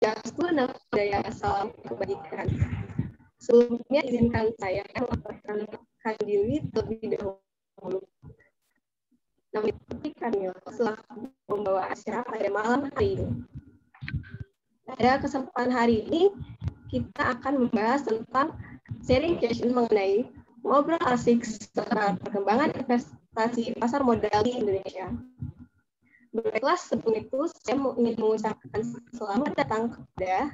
Jasmana budaya salam kebajikan. Sebelumnya izinkan saya memperkenalkan diri terlebih dahulu. Nama kami Kamil ya, selaku pembawa acara pada malam hari ini. Pada kesempatan hari ini, kita akan membahas tentang sharing session mengenai ngobrol asik seputar perkembangan investasi pasar modal di Indonesia. Baiklah, sebelum itu saya ingin mengucapkan selamat datang kepada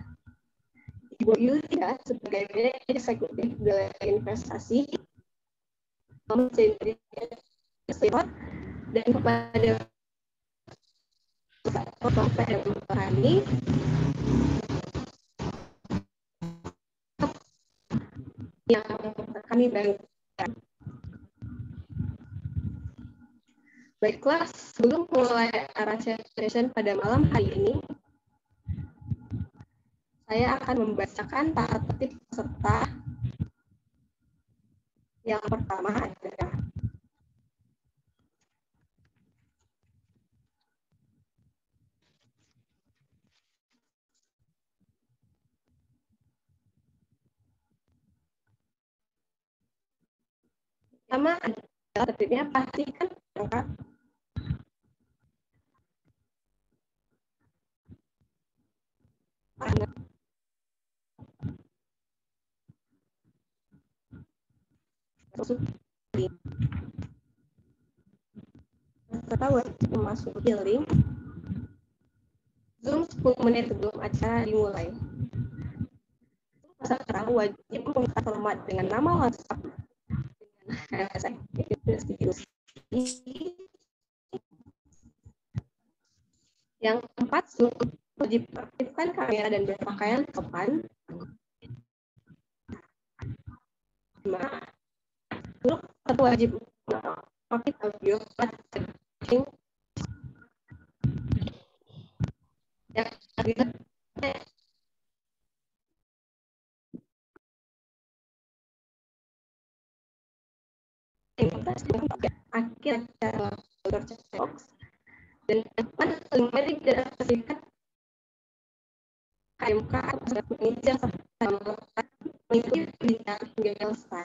Ibu Yulia sebagai manajer eksekutif dalam investasi dan kepada Bapak yang kami bangun Baiklah, sebelum mulai arah Session pada malam hari ini, saya akan membacakan tata tertib peserta. Yang pertama adalah Pertama adalah tertibnya pastikan perangkat Anda ya, serta wajib memasuki link Zoom 10 menit sebelum acara dimulai. Peserta wajib ya menggunakan format dengan nama WhatsApp dengan yang keempat, Zoom wajib aktifkan kamera dan berpakaian sopan. Lima, buruk atau wajib pakai audio setting yang akhir acara dan depan link dan KMK Observer Manager sama mengikuti pendidikan Gelsa.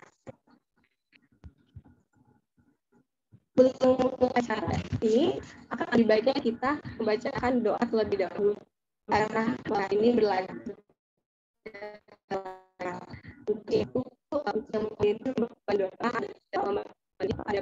Untuk ini akan lebih baiknya kita membacakan doa terlebih dahulu karena doa ini berlanjut. Untuk itu, yang itu berdoa ada ada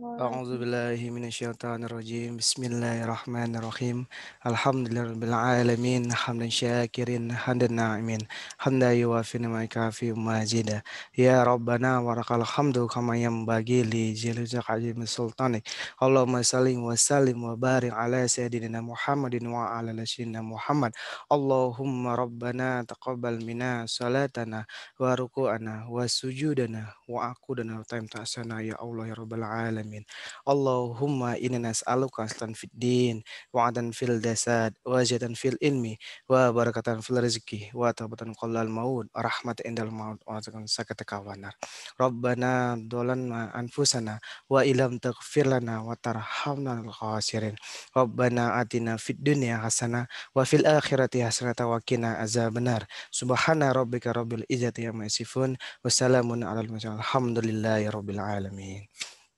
A'udzu billahi Bismillahirrahmanirrahim. Alhamdulillahirabbil Hamdan syakirin hamdan na'imin. Hamdan yuwafi majida. Ya rabbana wa rakal hamdu kama yanbaghi li jalali jalalil sultani. Allahumma ala sayyidina Muhammadin wa ala alihi Muhammad. Allahumma rabbana taqabbal minna salatana wa ruku'ana wa sujudana wa aqdana wa ta'ammana ya Allah ya rabbal alamin alamin. Allahumma inna nas'aluka aslan fid din wa adan fil dasad wa jadan fil ilmi wa barakatan fil rezeki, wa tabatan qallal maut rahmat indal maud, wa takan sakata kawanar. Rabbana dolanna anfusana wa ilam taghfir lana wa tarhamna al khasirin. Rabbana atina fid dunia hasana, wa fil akhirati hasana wa qina benar. Subhana rabbika rabbil izzati amma yasifun. Wassalamun alal mursalin. ya rabbil alamin.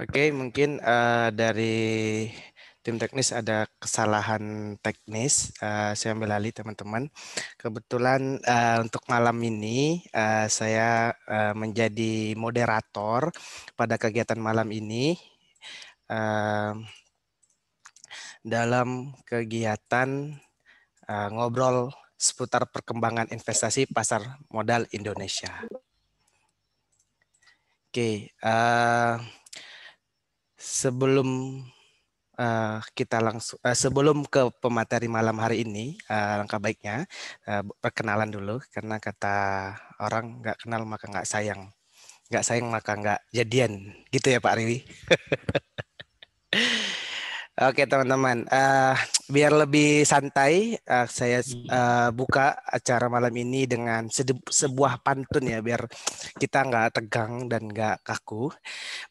Oke, mungkin uh, dari tim teknis ada kesalahan teknis. Uh, saya ambil alih teman-teman. Kebetulan uh, untuk malam ini uh, saya uh, menjadi moderator pada kegiatan malam ini. Uh, dalam kegiatan uh, ngobrol seputar perkembangan investasi pasar modal Indonesia. Oke, okay, uh, sebelum uh, kita langsung uh, sebelum ke pemateri malam hari ini uh, langkah baiknya uh, perkenalan dulu karena kata orang nggak kenal maka nggak sayang nggak sayang maka nggak jadian gitu ya Pak Riri Oke teman-teman, uh, biar lebih santai, uh, saya uh, buka acara malam ini dengan sebuah pantun ya, biar kita nggak tegang dan nggak kaku.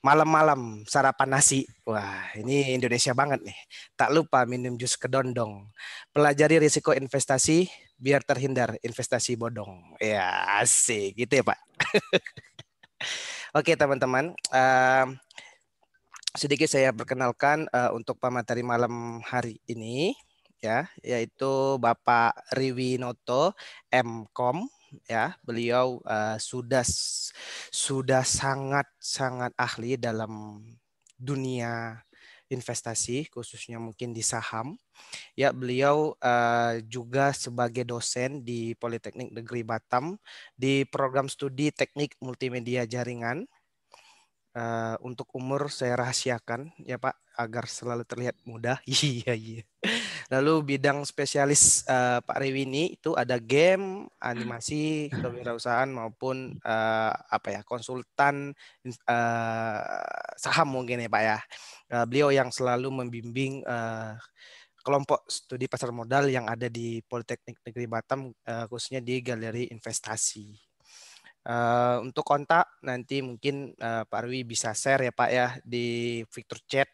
Malam-malam sarapan nasi, wah ini Indonesia banget nih. Tak lupa minum jus kedondong. Pelajari risiko investasi, biar terhindar investasi bodong. Ya asik, gitu ya Pak. Oke teman-teman, uh, sedikit saya perkenalkan uh, untuk pemateri malam hari ini ya yaitu Bapak Riwinoto MKOM ya beliau uh, sudah sudah sangat sangat ahli dalam dunia investasi khususnya mungkin di saham ya beliau uh, juga sebagai dosen di Politeknik Negeri Batam di program studi Teknik Multimedia Jaringan uh, untuk umur saya rahasiakan ya Pak agar selalu terlihat muda. Iya iya. Lalu bidang spesialis uh, Pak Rewini itu ada game, animasi, kewirausahaan maupun uh, apa ya konsultan uh, saham mungkin ya Pak ya. Uh, beliau yang selalu membimbing uh, kelompok studi pasar modal yang ada di Politeknik Negeri Batam khususnya di Galeri Investasi. Uh, untuk kontak nanti mungkin uh, Pak Arwi bisa share ya Pak ya di Victor Chat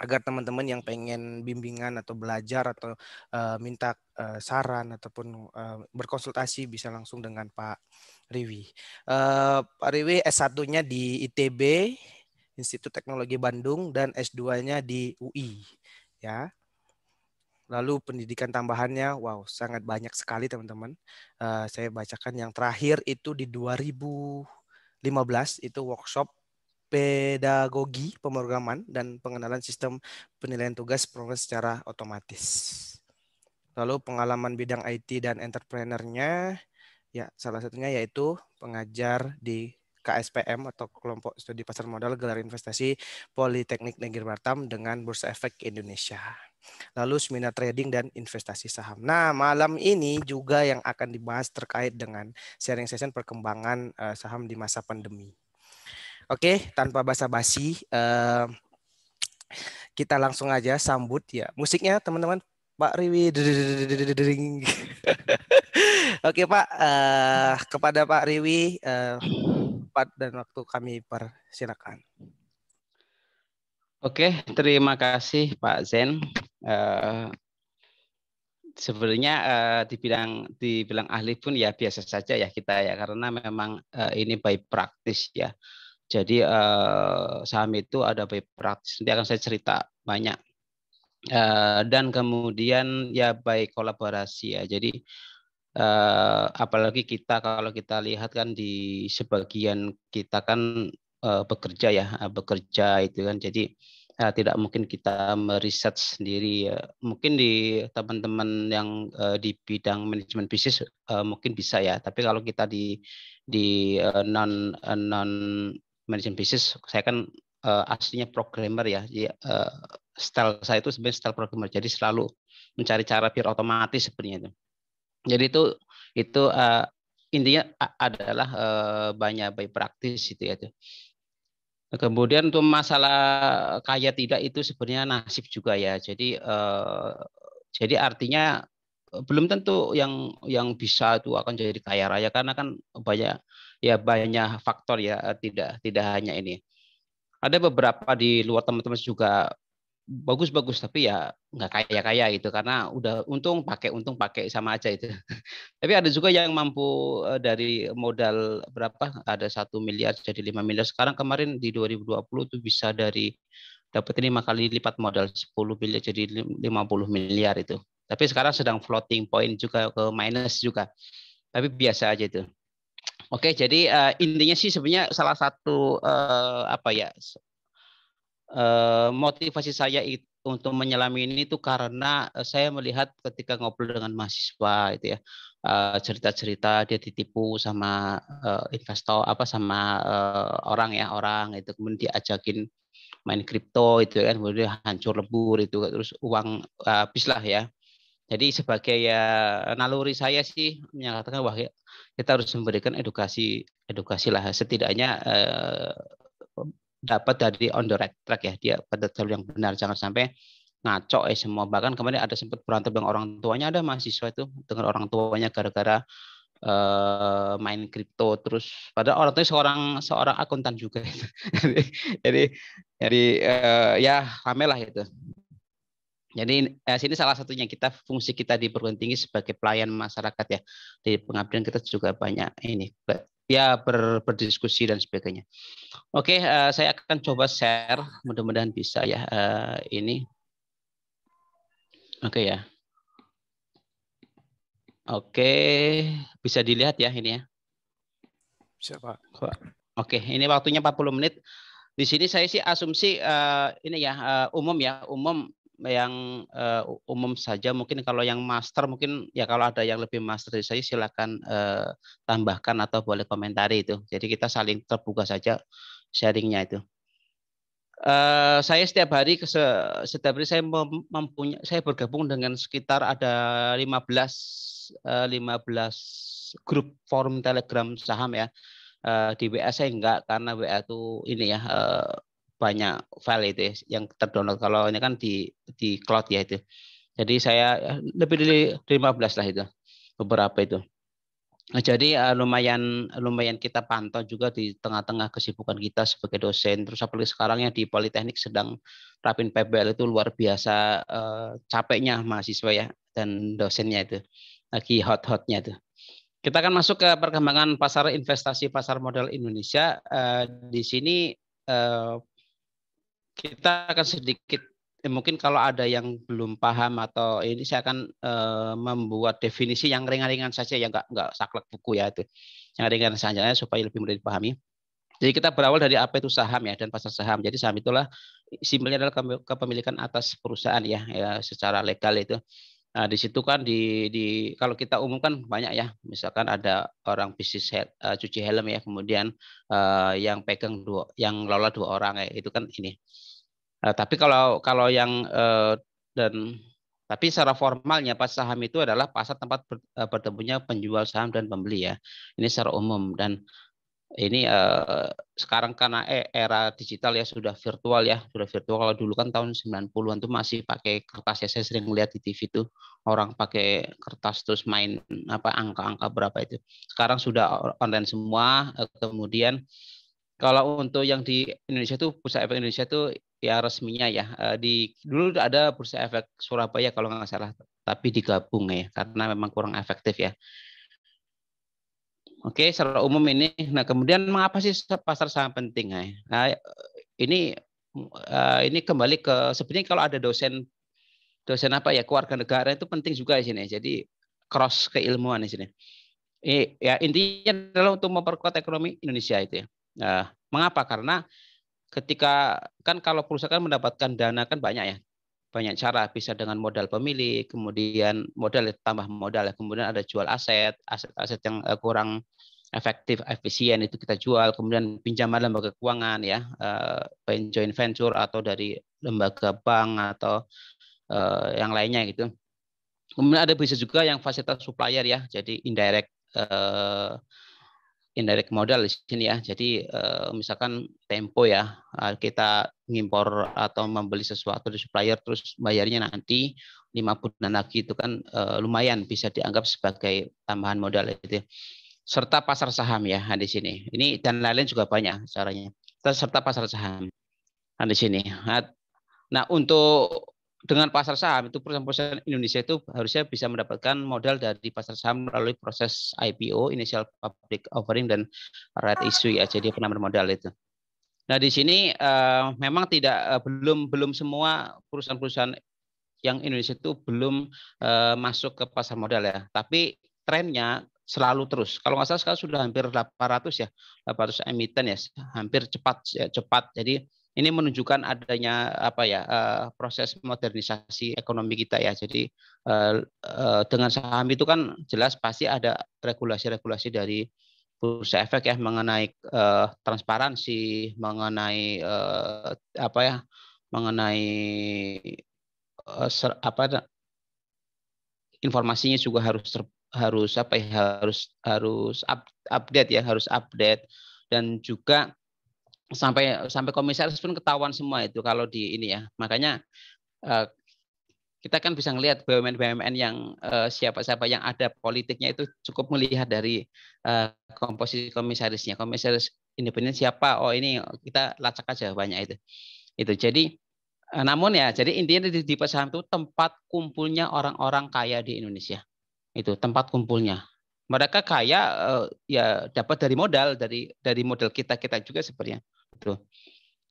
agar teman-teman yang pengen bimbingan atau belajar atau uh, minta uh, saran ataupun uh, berkonsultasi bisa langsung dengan Pak Riwi. Uh, Pak Riwi S1-nya di ITB Institut Teknologi Bandung dan S2-nya di UI ya. Lalu pendidikan tambahannya, wow, sangat banyak sekali teman-teman. Uh, saya bacakan yang terakhir itu di 2015 itu workshop pedagogi pemrograman dan pengenalan sistem penilaian tugas program secara otomatis. Lalu pengalaman bidang IT dan entrepreneurnya, ya salah satunya yaitu pengajar di KSPM atau kelompok studi pasar modal gelar investasi Politeknik Negeri Batam dengan Bursa Efek Indonesia lalu seminar trading dan investasi saham. Nah, malam ini juga yang akan dibahas terkait dengan sharing session perkembangan eh, saham di masa pandemi. Oke, tanpa basa-basi, eh, kita langsung aja sambut ya. Musiknya teman-teman Pak Riwi. Oke Pak, eh, kepada Pak Riwi, uh, dan waktu kami persilakan. Oke, terima kasih Pak Zen uh, sebenarnya uh, eh, dibilang dibilang ahli pun ya biasa saja ya kita ya karena memang uh, ini by praktis ya. Jadi uh, saham itu ada by praktis. Nanti akan saya cerita banyak. Uh, dan kemudian ya by kolaborasi ya. Jadi uh, apalagi kita kalau kita lihat kan di sebagian kita kan uh, bekerja ya, bekerja itu kan. Jadi ya, tidak mungkin kita meriset sendiri. Ya. Mungkin di teman-teman yang uh, di bidang manajemen bisnis uh, mungkin bisa ya, tapi kalau kita di di uh, non uh, non manajemen bisnis, saya kan uh, aslinya programmer ya. Jadi, uh, style saya itu sebenarnya style programmer, jadi selalu mencari cara biar otomatis sebenarnya itu. Jadi itu itu uh, intinya adalah uh, banyak baik praktis itu ya. Itu. Kemudian untuk masalah eh, kaya tidak itu sebenarnya nasib juga ya. Jadi eh, jadi artinya eh, belum tentu yang yang bisa itu akan jadi kaya raya karena kan banyak ya banyak faktor ya eh, tidak tidak hanya ini. Ada beberapa di luar teman-teman juga bagus-bagus tapi ya nggak kaya-kaya gitu karena udah untung pakai untung pakai sama aja itu tapi ada juga yang mampu eh, dari modal berapa ada satu miliar jadi lima miliar sekarang kemarin di 2020 tuh bisa dari dapat lima kali lipat modal 10 miliar jadi 50 miliar itu tapi sekarang sedang floating point juga ke minus juga tapi biasa aja itu Oke, jadi uh, intinya sih sebenarnya salah satu uh, apa ya Eh, motivasi saya itu untuk menyelami ini itu karena eh, saya melihat ketika ngobrol dengan mahasiswa itu ya eh, cerita-cerita dia ditipu sama investor apa sama orang ya orang itu kemudian diajakin main kripto itu kan kemudian hancur lebur itu terus uang habis ya jadi sebagai ya naluri saya sih menyatakan bahwa kita harus memberikan edukasi edukasi lah setidaknya dapat dari on the right track ya dia pada jalur yang benar jangan sampai ngaco ya semua bahkan kemarin ada sempat berantem dengan orang tuanya ada mahasiswa itu dengan orang tuanya gara-gara uh, main kripto terus pada orang tuanya seorang seorang akuntan juga jadi jadi uh, ya rame lah itu jadi eh, sini salah satunya kita fungsi kita di perguruan tinggi sebagai pelayan masyarakat ya di pengabdian kita juga banyak ini ya ber, berdiskusi dan sebagainya. Oke, uh, saya akan coba share, mudah-mudahan bisa ya uh, ini. Oke ya. Oke, bisa dilihat ya ini ya. Bisa Pak. Oke, ini waktunya 40 menit. Di sini saya sih asumsi uh, ini ya uh, umum ya umum yang uh, umum saja mungkin kalau yang master mungkin ya kalau ada yang lebih master dari saya silakan uh, tambahkan atau boleh komentari itu. Jadi kita saling terbuka saja sharingnya itu. Uh, saya setiap hari setiap hari saya mempunyai saya bergabung dengan sekitar ada 15 uh, 15 grup forum Telegram saham ya. di WA saya enggak karena WA itu ini ya banyak file itu ya, yang terdownload. Kalau ini kan di di cloud ya itu. Jadi saya ya, lebih dari 15 lah itu beberapa itu. Nah, jadi uh, lumayan lumayan kita pantau juga di tengah-tengah kesibukan kita sebagai dosen. Terus apalagi sekarang ya di Politeknik sedang rapin PBL itu luar biasa uh, capeknya mahasiswa ya dan dosennya itu lagi hot-hotnya itu. Kita akan masuk ke perkembangan pasar investasi pasar modal Indonesia. Uh, di sini kita akan sedikit eh, mungkin kalau ada yang belum paham atau ini saya akan eh, membuat definisi yang ringan-ringan saja yang nggak nggak saklek buku ya itu yang ringan saja ya, supaya lebih mudah dipahami. Jadi kita berawal dari apa itu saham ya dan pasar saham. Jadi saham itulah simpelnya adalah kepemilikan atas perusahaan ya, ya secara legal itu. Nah, di situ kan di, di kalau kita umumkan banyak ya, misalkan ada orang bisnis head, uh, eh, cuci helm ya, kemudian uh, yang pegang dua, yang lola dua orang ya, itu kan ini. Uh, tapi kalau kalau yang uh, dan tapi secara formalnya pasar saham itu adalah pasar tempat bertemunya penjual saham dan pembeli ya. Ini secara umum dan ini uh, sekarang karena eh, era digital ya sudah virtual ya, sudah virtual. Kalau dulu kan tahun 90-an itu masih pakai kertas ya. Saya sering lihat di TV tuh orang pakai kertas terus main apa angka-angka berapa itu. Sekarang sudah online semua. Eh, kemudian kalau untuk yang di Indonesia tuh Pusat Efek Indonesia tuh ya resminya ya di dulu ada Pusat Efek Surabaya kalau nggak salah, tapi digabung ya karena memang kurang efektif ya. Oke, okay, secara umum ini. Nah, kemudian mengapa sih pasar sangat penting? Eh? Nah, ini eh, ini kembali ke sebenarnya kalau ada dosen dosen apa ya keluarga negara itu penting juga di sini. Jadi cross keilmuan di sini. Iya ya intinya adalah untuk memperkuat ekonomi Indonesia itu ya. Nah, mengapa? Karena ketika kan kalau perusahaan mendapatkan dana kan banyak ya banyak cara bisa dengan modal pemilik kemudian modal tambah modal ya. kemudian ada jual aset aset-aset yang eh, kurang efektif efisien itu kita jual kemudian pinjaman lembaga keuangan ya eh, joint venture atau dari lembaga bank atau eh, yang lainnya gitu kemudian ada bisa juga yang fasilitas supplier ya jadi indirect indirect modal di sini ya. Jadi eh, misalkan tempo ya, eh, kita ngimpor atau membeli sesuatu di supplier terus bayarnya nanti lima bulan lagi itu kan eh, lumayan bisa dianggap sebagai tambahan modal itu. Ya. Serta pasar saham ya nah, di sini. Ini dan lain-lain juga banyak caranya. Serta pasar saham nah, di sini. Nah, nah untuk dengan pasar saham itu perusahaan-perusahaan Indonesia itu harusnya bisa mendapatkan modal dari pasar saham melalui proses IPO (initial public offering) dan right issue ya. Jadi penambahan modal itu. Nah di sini uh, memang tidak uh, belum belum semua perusahaan-perusahaan yang Indonesia itu belum uh, masuk ke pasar modal ya. Tapi trennya selalu terus. Kalau nggak salah sekarang sudah hampir 800 ya, 800 emiten ya, hampir cepat ya, cepat. Jadi ini menunjukkan adanya apa ya uh, proses modernisasi ekonomi kita ya. Jadi uh, uh, dengan saham itu kan jelas pasti ada regulasi-regulasi dari bursa efek ya mengenai uh, transparansi, mengenai uh, apa ya, mengenai uh, ser, apa informasinya juga harus ter, harus apa ya harus harus up, update ya harus update dan juga sampai sampai komisaris pun ketahuan semua itu kalau di ini ya makanya eh, kita kan bisa melihat BUMN-BUMN yang eh, siapa-siapa yang ada politiknya itu cukup melihat dari eh, komposisi komisarisnya komisaris independen siapa oh ini kita lacak aja banyak itu itu jadi namun ya jadi intinya di, di saham itu tempat kumpulnya orang-orang kaya di Indonesia itu tempat kumpulnya mereka kaya ya dapat dari modal dari dari modal kita kita juga sebenarnya gitu.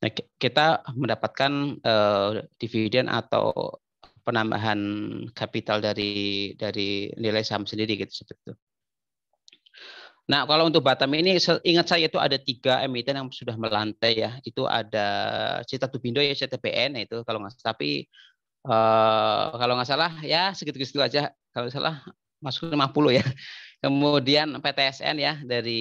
Nah, kita mendapatkan uh, dividen atau penambahan kapital dari dari nilai saham sendiri gitu seperti itu. Nah, kalau untuk Batam ini ingat saya itu ada tiga emiten yang sudah melantai ya. Itu ada Cita Tubindo ya CTPN nah itu kalau nggak tapi uh, kalau nggak salah ya segitu-segitu aja kalau salah masuk 50 ya. Kemudian PTSN ya dari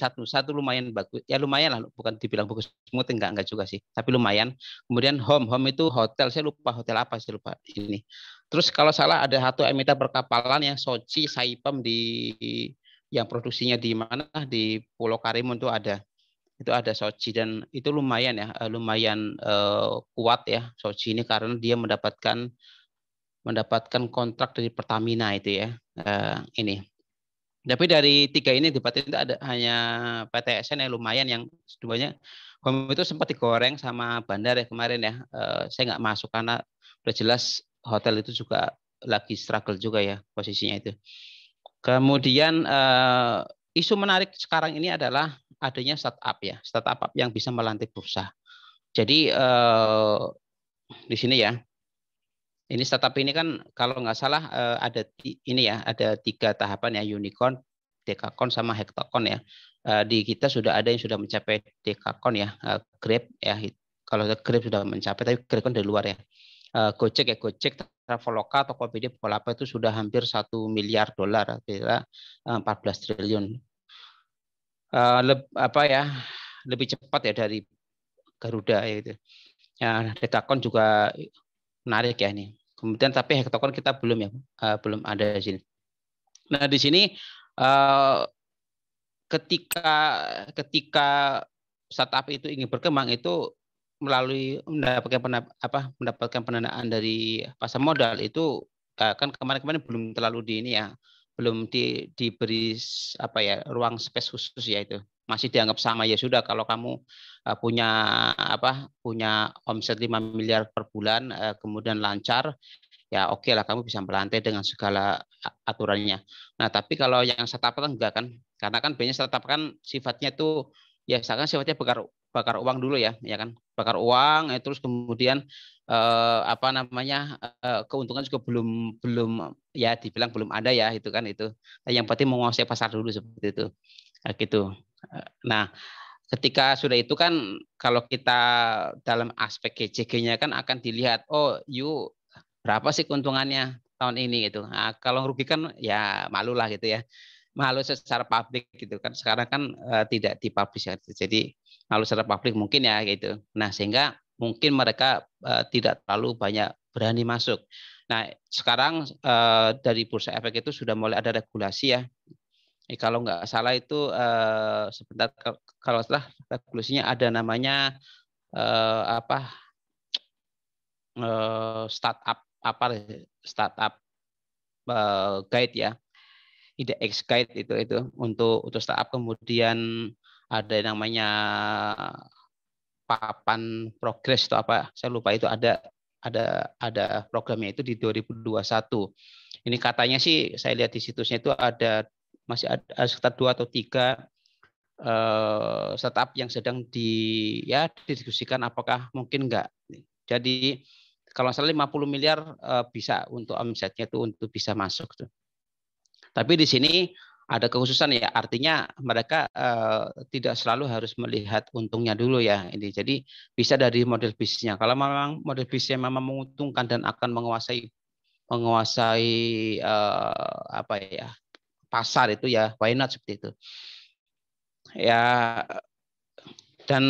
satu satu lumayan bagus. Ya lumayan lah, bukan dibilang bagus semua enggak enggak juga sih, tapi lumayan. Kemudian home home itu hotel saya lupa hotel apa sih lupa ini. Terus kalau salah ada satu emiten perkapalan yang Sochi Saipem di yang produksinya di mana di Pulau Karimun itu ada itu ada Sochi dan itu lumayan ya eh, lumayan uh, kuat ya Sochi ini karena dia mendapatkan mendapatkan kontrak dari Pertamina itu ya uh, ini tapi dari tiga ini di Patin itu ada hanya PTSN yang lumayan yang keduanya Home itu sempat digoreng sama bandar ya kemarin ya. E, saya nggak masuk karena udah jelas hotel itu juga lagi struggle juga ya posisinya itu. Kemudian e, isu menarik sekarang ini adalah adanya startup ya, startup yang bisa melantik bursa. Jadi e, di sini ya ini startup ini kan kalau nggak salah eh, ada ini ya ada tiga tahapan ya unicorn, dekakon sama hektakon ya. Eh, di kita sudah ada yang sudah mencapai dekakon ya, eh, Grab ya. Kalau Grab sudah mencapai tapi Grab kan dari luar ya. Gojek ya Gojek, Traveloka, Tokopedia, apa itu sudah hampir satu miliar dolar, kira 14 triliun. Leb, apa ya lebih cepat ya dari Garuda ya itu. Ya, nah, Dekakon juga menarik ya ini. Kemudian tapi hektokon kita belum ya, uh, belum ada di sini. Nah di sini uh, ketika ketika startup itu ingin berkembang itu melalui mendapatkan apa mendapatkan pendanaan dari pasar modal itu uh, kan kemarin-kemarin belum terlalu di ini ya belum di, diberi apa ya ruang space khusus ya itu masih dianggap sama ya sudah kalau kamu eh, punya apa punya omset 5 miliar per bulan eh, kemudian lancar ya oke okay lah kamu bisa melantai dengan segala aturannya. Nah tapi kalau yang startup kan enggak kan karena kan biasanya startup kan sifatnya tuh ya misalkan sifatnya bakar uang dulu ya, ya kan? Bakar uang, eh, terus kemudian eh, apa namanya eh, keuntungan juga belum belum ya dibilang belum ada ya itu kan itu. Yang penting menguasai pasar dulu seperti itu, eh, gitu. Eh, nah, ketika sudah itu kan kalau kita dalam aspek kcg nya kan akan dilihat, oh you berapa sih keuntungannya tahun ini gitu. Nah, kalau rugi kan ya malulah gitu ya malu secara publik gitu kan sekarang kan uh, tidak dipublish publik ya. jadi malu secara publik mungkin ya gitu nah sehingga mungkin mereka uh, tidak terlalu banyak berani masuk nah sekarang uh, dari bursa efek itu sudah mulai ada regulasi ya eh, kalau nggak salah itu uh, sebentar kalau setelah regulasinya ada namanya uh, apa uh, startup apa startup uh, guide ya IDX Guide itu itu untuk untuk startup kemudian ada yang namanya papan progres atau apa saya lupa itu ada ada ada programnya itu di 2021 ini katanya sih saya lihat di situsnya itu ada masih ada sekitar dua atau tiga eh, startup yang sedang di ya didiskusikan apakah mungkin enggak jadi kalau salah 50 miliar eh, bisa untuk omsetnya itu untuk bisa masuk tuh. Tapi di sini ada kekhususan ya, artinya mereka uh, tidak selalu harus melihat untungnya dulu ya ini. Jadi bisa dari model bisnisnya. Kalau memang model bisnisnya memang menguntungkan dan akan menguasai menguasai uh, apa ya pasar itu ya why not seperti itu ya dan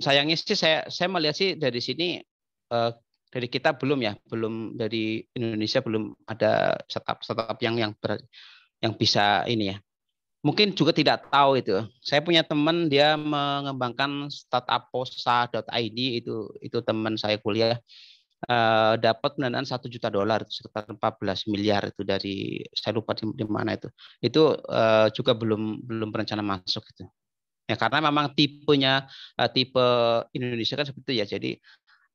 sayangnya sih saya saya melihat sih dari sini uh, dari kita belum ya belum dari Indonesia belum ada startup startup yang yang ber, yang bisa ini ya. Mungkin juga tidak tahu itu. Saya punya teman dia mengembangkan startup startuposa.id itu itu teman saya kuliah eh, dapat pendanaan satu juta dolar sekitar 14 miliar itu dari saya lupa di, di mana itu. Itu eh, juga belum belum berencana masuk itu. Ya karena memang tipenya eh, tipe Indonesia kan seperti itu ya. Jadi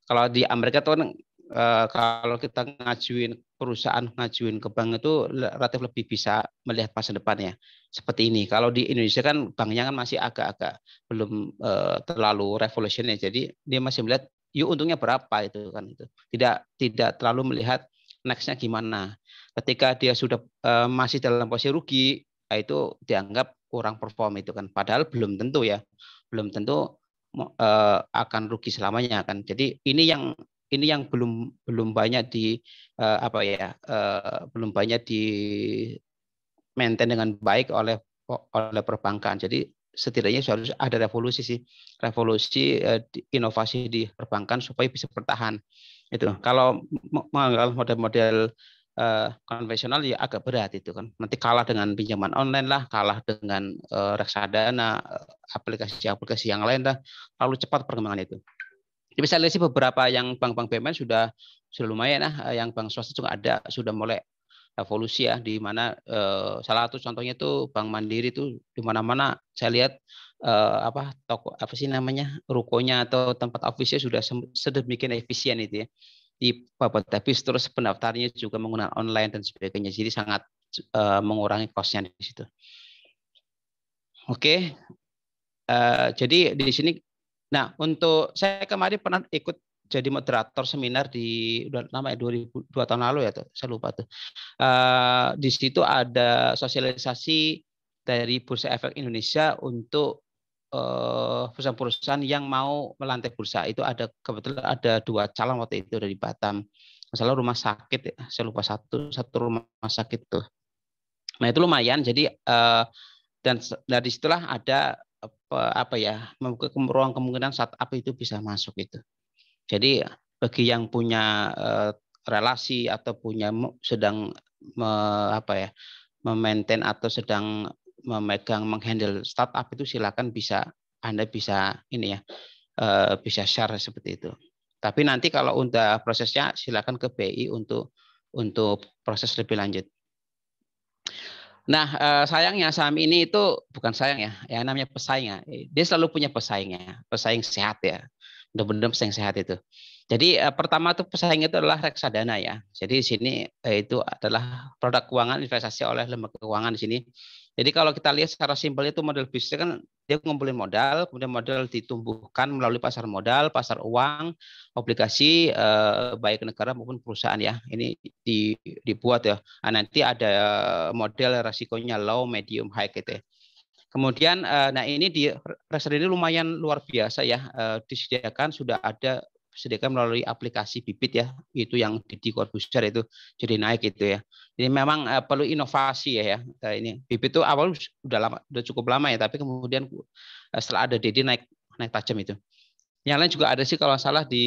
kalau di Amerika tuh kan Uh, kalau kita ngajuin perusahaan ngajuin ke bank itu relatif lebih bisa melihat masa depannya seperti ini. Kalau di Indonesia kan banknya kan masih agak-agak belum uh, terlalu revolusioner, ya, jadi dia masih melihat yuk untungnya berapa itu kan itu. Tidak tidak terlalu melihat nextnya gimana. Ketika dia sudah uh, masih dalam posisi rugi, nah itu dianggap kurang perform itu kan. Padahal belum tentu ya, belum tentu akan rugi selamanya kan. Jadi ini yang ini yang belum belum banyak di uh, apa ya uh, belum banyak di maintain dengan baik oleh oleh perbankan. Jadi setidaknya harus ada revolusi sih, revolusi uh, inovasi di perbankan supaya bisa bertahan. Itu. Hmm. Kalau menganggap model-model uh, konvensional ya agak berat itu kan. Nanti kalah dengan pinjaman online lah, kalah dengan uh, reksadana, aplikasi-aplikasi yang lain lah. Terlalu cepat perkembangan itu sih beberapa yang bank-bank BUMN sudah sudah lumayan lah, eh, yang bank swasta juga ada sudah mulai evolusi ya di mana eh, salah satu contohnya itu Bank Mandiri itu di mana-mana saya lihat eh, apa toko apa sih namanya rukonya atau tempat ofisnya sudah sedemikian efisien itu ya di Bapak Tepis terus pendaftarnya juga menggunakan online dan sebagainya jadi sangat eh, mengurangi kosnya di situ. Oke. Okay. Uh, eh, jadi di sini Nah, untuk saya kemarin pernah ikut jadi moderator seminar di namanya 2 tahun lalu ya tuh, saya lupa tuh. Uh, di situ ada sosialisasi dari Bursa Efek Indonesia untuk eh, perusahaan-perusahaan yang mau melantai bursa itu ada kebetulan ada dua calon waktu itu dari Batam masalah rumah sakit ya, saya lupa satu satu rumah sakit tuh nah itu lumayan jadi eh, dan nah, dari situlah ada apa, apa ya membuka ruang kemungkinan startup itu bisa masuk itu. Jadi bagi yang punya eh, relasi atau punya sedang me, apa ya memaintain atau sedang memegang menghandle startup itu silakan bisa Anda bisa ini ya eh, bisa share seperti itu. Tapi nanti kalau untuk prosesnya silakan ke BI untuk untuk proses lebih lanjut. Nah, eh, sayangnya saham ini itu bukan sayang ya, ya namanya pesaingnya Dia selalu punya pesaingnya, pesaing sehat ya. Benar-benar pesaing sehat itu. Jadi eh, pertama tuh pesaing itu adalah reksadana ya. Jadi di sini eh, itu adalah produk keuangan investasi oleh lembaga keuangan di sini jadi kalau kita lihat secara simpel itu model bisnis kan dia ngumpulin modal, kemudian modal ditumbuhkan melalui pasar modal, pasar uang, obligasi eh, baik negara maupun perusahaan ya. Ini di, dibuat ya. Nah, nanti ada eh, model resikonya low, medium, high gitu ya. Kemudian, eh, nah ini di reser ini lumayan luar biasa ya. Eh, disediakan sudah ada sediakan melalui aplikasi bibit ya itu yang Didi Corbuzier itu jadi naik itu ya jadi memang uh, perlu inovasi ya ya nah, ini bibit itu awal sudah lama sudah cukup lama ya tapi kemudian uh, setelah ada Didi naik naik tajam itu yang lain juga ada sih kalau salah di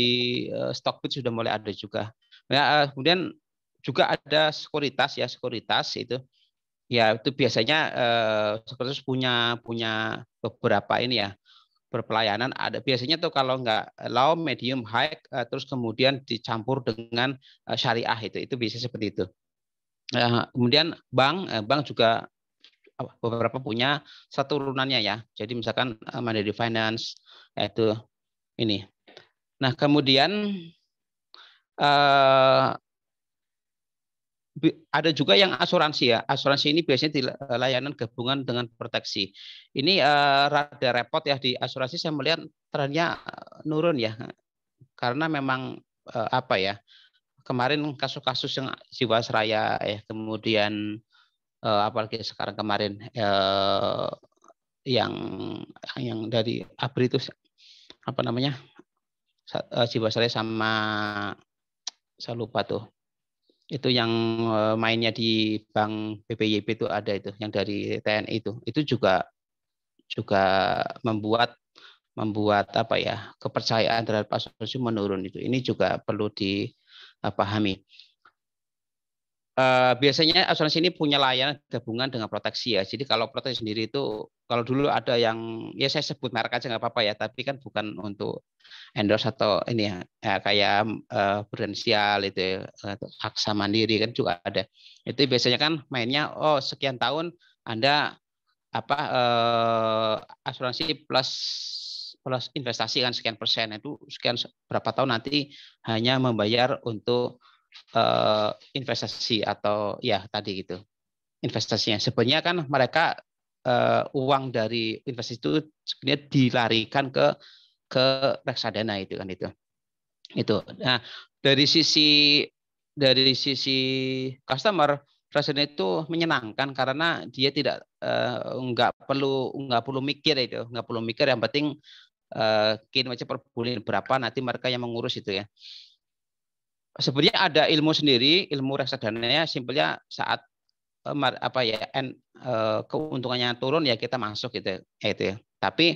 uh, Stockbit sudah mulai ada juga nah, uh, kemudian juga ada sekuritas ya sekuritas itu ya itu biasanya uh, sekuritas punya punya beberapa ini ya berpelayanan ada biasanya tuh kalau nggak low, medium, high, eh, terus kemudian dicampur dengan eh, syariah itu itu bisa seperti itu. Eh, kemudian bank bank juga beberapa punya satu turunannya ya. Jadi misalkan Mandiri Finance itu ini. Nah kemudian ada juga yang asuransi ya. Asuransi ini biasanya di layanan gabungan dengan proteksi. Ini uh, rada repot ya di asuransi saya melihat trennya eh, nurun ya. Karena memang uh, apa ya? Kemarin kasus-kasus yang Jiwasraya ya, kemudian uh, apalagi sekarang kemarin uh, yang yang dari ABRI itu apa namanya? Jiwasraya sama saya lupa tuh itu yang eh, mainnya di Bank BPYB itu ada itu yang dari TNI itu itu juga juga membuat membuat apa ya kepercayaan terhadap asuransi menurun itu ini juga perlu dipahami eh, Uh, biasanya asuransi ini punya layanan gabungan dengan proteksi ya. Jadi kalau proteksi sendiri itu kalau dulu ada yang ya saya sebut merek aja nggak apa-apa ya, tapi kan bukan untuk endorse atau ini ya, ya kayak uh, eh, prudensial itu ya, aksa mandiri kan juga ada. Itu biasanya kan mainnya oh sekian tahun Anda apa uh, asuransi plus plus investasi kan sekian persen itu sekian berapa tahun nanti hanya membayar untuk uh, investasi atau ya tadi gitu investasinya. Sebenarnya kan mereka uh, uang dari investasi itu sebenarnya dilarikan ke ke reksadana itu kan itu itu. Nah dari sisi dari sisi customer reksadana itu menyenangkan karena dia tidak uh, nggak perlu nggak perlu mikir itu nggak perlu mikir yang penting uh, kini macam per bulan berapa nanti mereka yang mengurus itu ya sebenarnya ada ilmu sendiri, ilmu ya, simpelnya saat eh, apa ya n eh, keuntungannya turun ya kita masuk gitu, gitu ya itu Tapi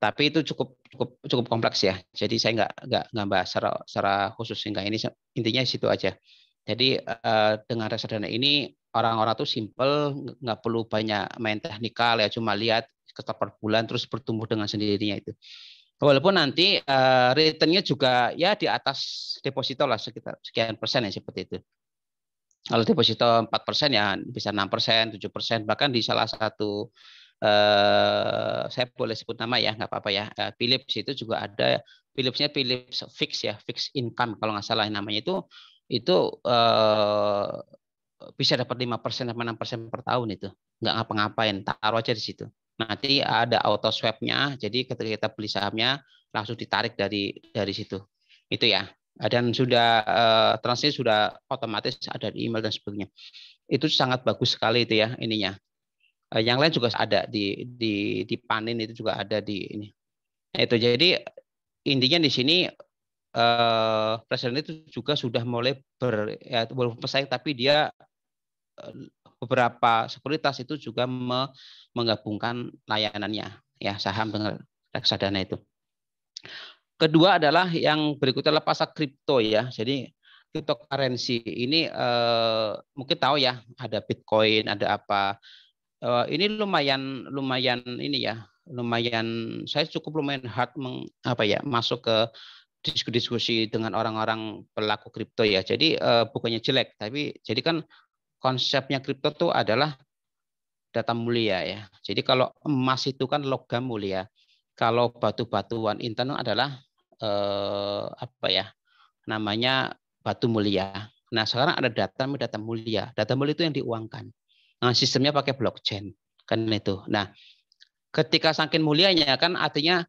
tapi itu cukup cukup cukup kompleks ya. Jadi saya nggak nggak nggak bahas secara, secara khusus sehingga ini intinya situ aja. Jadi eh, dengan reksadana ini orang-orang tuh simpel, nggak perlu banyak main teknikal ya cuma lihat per bulan terus bertumbuh dengan sendirinya itu. Walaupun nanti uh, returnnya juga ya di atas deposito lah sekitar sekian persen ya seperti itu. Kalau deposito 4 persen ya bisa 6 persen, 7 persen, bahkan di salah satu eh, saya boleh sebut nama ya nggak apa-apa ya. Eh, Philips itu juga ada Philipsnya Philips Fix ya, Fix Income kalau nggak salah namanya itu itu eh, bisa dapat 5 persen sampai 6 persen per tahun itu nggak ngapa-ngapain taruh aja di situ nanti ada auto swap-nya. Jadi ketika kita beli sahamnya langsung ditarik dari dari situ. Itu ya. Dan sudah eh, sudah otomatis ada di email dan sebagainya. Itu sangat bagus sekali itu ya ininya. Eh, yang lain juga ada di di di panin itu juga ada di ini. Nah, itu jadi intinya di sini eh, presiden itu juga sudah mulai ber ya, belum pesaing tapi dia eh, beberapa sekuritas itu juga me menggabungkan layanannya ya saham dengan reksadana itu. Kedua adalah yang berikutnya adalah pasar kripto ya. Jadi cryptocurrency ini eh, mungkin tahu ya ada Bitcoin, ada apa. Eh, ini lumayan lumayan ini ya, lumayan saya cukup lumayan hard meng, apa ya masuk ke diskusi-diskusi dengan orang-orang pelaku kripto ya. Jadi eh, bukannya jelek, tapi jadi kan konsepnya kripto itu adalah data mulia ya. Jadi kalau emas itu kan logam mulia. Kalau batu-batuan intan adalah eh, apa ya? namanya batu mulia. Nah, sekarang ada data data mulia. Data mulia itu yang diuangkan. Nah, sistemnya pakai blockchain kan itu. Nah, ketika sangkin mulianya kan artinya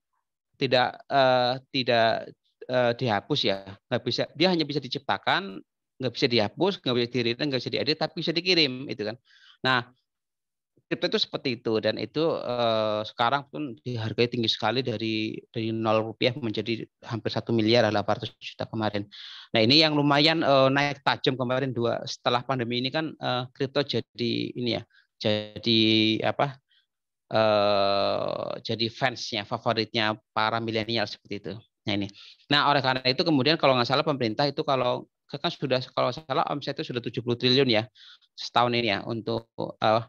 tidak eh, tidak eh, dihapus ya. Nggak bisa dia hanya bisa diciptakan nggak bisa dihapus, nggak bisa diread, nggak bisa diedit, tapi bisa dikirim, itu kan. Nah, kripto itu seperti itu dan itu eh, sekarang pun dihargai tinggi sekali dari dari nol rupiah menjadi hampir satu miliar 800 juta kemarin. Nah ini yang lumayan eh, naik tajam kemarin dua setelah pandemi ini kan eh, kripto jadi ini ya jadi apa eh, jadi fansnya favoritnya para milenial seperti itu. Nah ini. Nah oleh karena itu kemudian kalau nggak salah pemerintah itu kalau kan sudah kalau salah omsetnya itu sudah 70 triliun ya setahun ini ya untuk uh,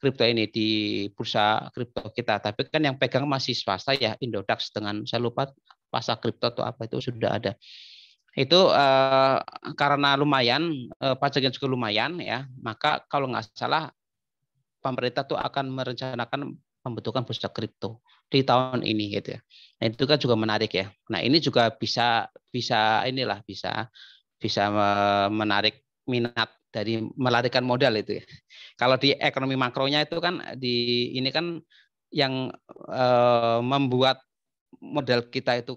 kripto ini di bursa kripto kita. Tapi kan yang pegang masih swasta ya Indodax dengan saya lupa pasar kripto atau apa itu sudah ada. Itu uh, karena lumayan uh, pajaknya juga lumayan ya, maka kalau nggak salah pemerintah tuh akan merencanakan pembentukan bursa kripto di tahun ini gitu ya. Nah, itu kan juga menarik ya. Nah, ini juga bisa bisa inilah bisa bisa menarik minat dari melarikan modal itu ya. Kalau di ekonomi makronya itu kan di ini kan yang e, membuat modal kita itu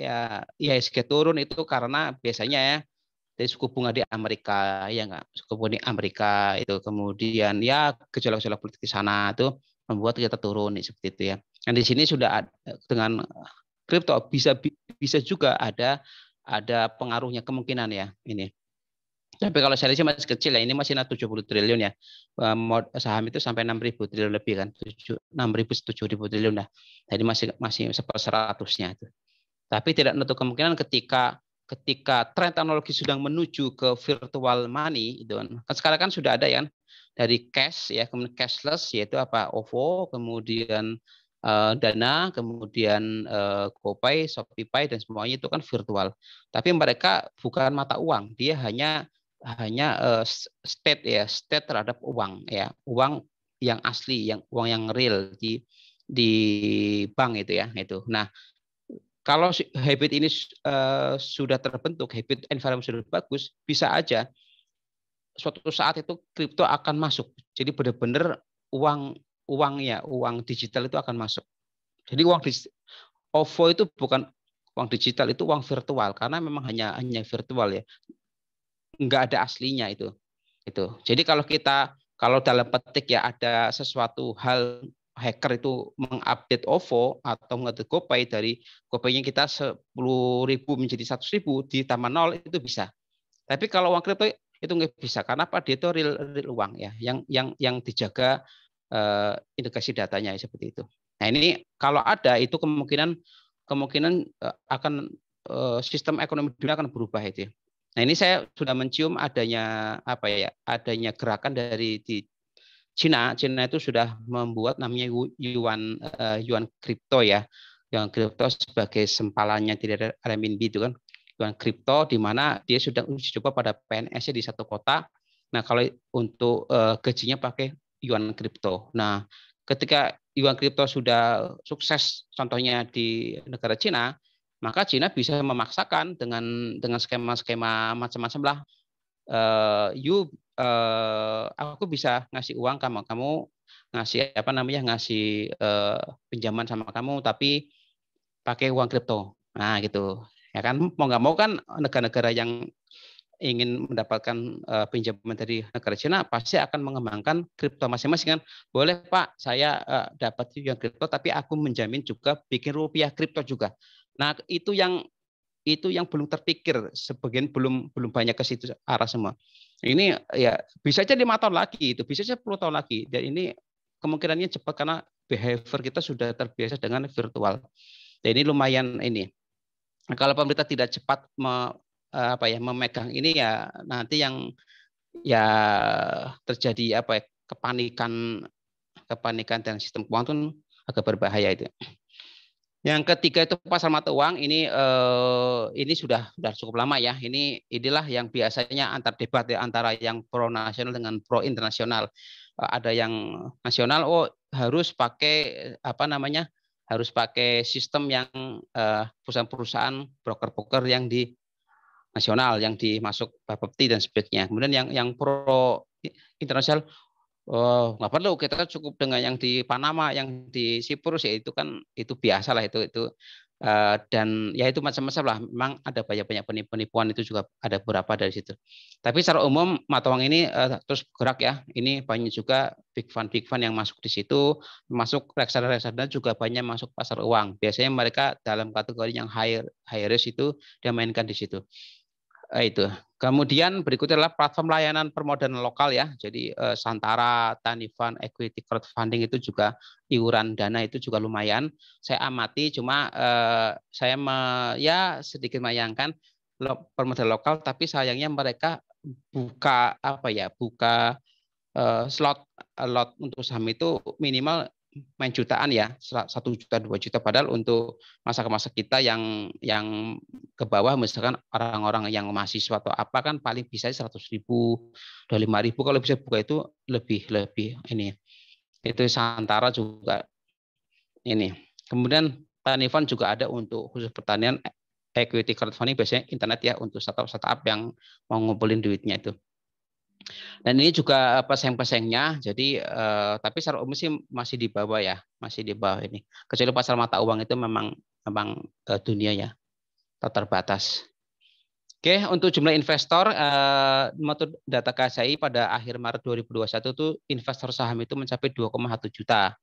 ya ISG turun itu karena biasanya ya dari suku bunga di Amerika ya enggak suku bunga di Amerika itu kemudian ya gejolak-gejolak politik di sana itu membuat kita turun seperti itu ya. Nah, di sini sudah dengan eh, kripto bisa bisa juga ada ada pengaruhnya kemungkinan ya ini. Tapi kalau saya lihat masih kecil ya, ini masih 70 triliun ya. Eh, saham itu sampai 6.000 triliun lebih kan, 6.000 7.000 triliun dah Jadi masih masih seperseratusnya itu. Tapi tidak menutup kemungkinan ketika ketika tren teknologi sudah menuju ke virtual money itu kan, kan sekarang kan sudah ada ya kan, dari cash ya kemudian cashless yaitu apa OVO kemudian uh, Dana, kemudian uh, GoPay, ShopeePay dan semuanya itu kan virtual. Tapi mereka bukan mata uang, dia hanya hanya uh, state ya, state terhadap uang ya, uang yang asli, yang uang yang real di di bank itu ya itu. Nah, kalau habit ini uh, sudah terbentuk, habit environment sudah bagus, bisa aja suatu saat itu kripto akan masuk. Jadi benar-benar uang uangnya, uang digital itu akan masuk. Jadi uang OVO itu bukan uang digital, itu uang virtual karena memang hanya hanya virtual ya. Enggak ada aslinya itu. Itu. Jadi kalau kita kalau dalam petik ya ada sesuatu hal hacker itu mengupdate OVO atau mengupdate GoPay dari GoPay-nya kita ribu menjadi ribu di tambah nol itu bisa. Tapi kalau uang kripto itu nggak bisa karena apa dia itu real, real uang ya yang yang yang dijaga Eh, Integrasi datanya seperti itu. Nah ini kalau ada itu kemungkinan kemungkinan eh, akan eh, sistem ekonomi dunia akan berubah itu. Ya. Nah ini saya sudah mencium adanya apa ya adanya gerakan dari di Cina. Cina itu sudah membuat namanya yuan uh, yuan kripto ya. Yuan kripto sebagai sempalannya ada RMB itu kan. Yuan kripto di mana dia sudah uji coba pada PNS di satu kota. Nah kalau untuk uh, gajinya pakai yuan kripto. Nah, ketika yuan kripto sudah sukses contohnya di negara Cina, maka Cina bisa memaksakan dengan dengan skema-skema macam-macam lah uh, you uh, aku bisa ngasih uang kamu kamu ngasih apa namanya ngasih uh, pinjaman sama kamu tapi pakai uang kripto nah gitu ya kan mau nggak mau kan negara-negara yang ingin mendapatkan uh, pinjaman dari negara Cina pasti akan mengembangkan kripto masing-masing kan boleh Pak saya uh, dapat yang kripto tapi aku menjamin juga bikin rupiah kripto juga nah itu yang itu yang belum terpikir sebagian belum belum banyak ke situ arah semua ini ya bisa jadi lima tahun lagi itu bisa saja 10 tahun lagi dan ini kemungkinannya cepat karena behavior kita sudah terbiasa dengan virtual dan ini lumayan ini kalau pemerintah tidak cepat Eh, apa ya memegang ini ya nanti yang ya terjadi apa ya, kepanikan kepanikan dan sistem keuangan itu agak berbahaya itu. Yang ketiga itu pasar mata uang ini eh, ini sudah sudah cukup lama ya. Ini inilah yang biasanya antar debat ya, antara yang pro nasional dengan pro internasional. Eh, ada yang nasional oh harus pakai apa namanya? harus pakai sistem yang eh, perusahaan-perusahaan broker-broker yang di nasional yang dimasuk Bapepti dan sebagainya. Kemudian yang yang pro internasional oh, nggak perlu kita cukup dengan yang di Panama, yang di Siprus ya itu kan itu biasa lah itu itu eh, dan ya itu macam-macam lah. Memang ada banyak-banyak penipuan itu juga ada beberapa dari situ. Tapi secara umum mata uang ini eh, terus bergerak ya. Ini banyak juga big fund big fund yang masuk di situ, masuk reksadana-reksadana juga banyak masuk pasar uang. Biasanya mereka dalam kategori yang high high risk itu dia mainkan di situ. Eh, itu. Kemudian berikutnya adalah platform layanan permodalan lokal ya. Jadi eh, Santara, Tanifan, Equity Crowdfunding itu juga iuran dana itu juga lumayan. Saya amati cuma eh, saya me, ya sedikit mayangkan lo, permodalan lokal tapi sayangnya mereka buka apa ya, buka eh, slot lot untuk saham itu minimal main jutaan ya satu juta dua juta padahal untuk masa-masa ke kita yang yang ke bawah misalkan orang-orang yang mahasiswa atau apa kan paling bisa seratus ribu dua lima ribu kalau bisa buka itu lebih lebih ini itu santara juga ini kemudian tanifan juga ada untuk khusus pertanian equity crowdfunding biasanya internet ya untuk startup startup yang mau ngumpulin duitnya itu dan ini juga eh, peseng-pesengnya, jadi eh, tapi secara umum sih masih di bawah ya, masih di bawah ini. Kecuali pasar mata uang itu memang memang eh, tak terbatas. Oke, untuk jumlah investor, eh, menurut data KSI pada akhir Maret 2021 itu investor saham itu mencapai 2,1 juta.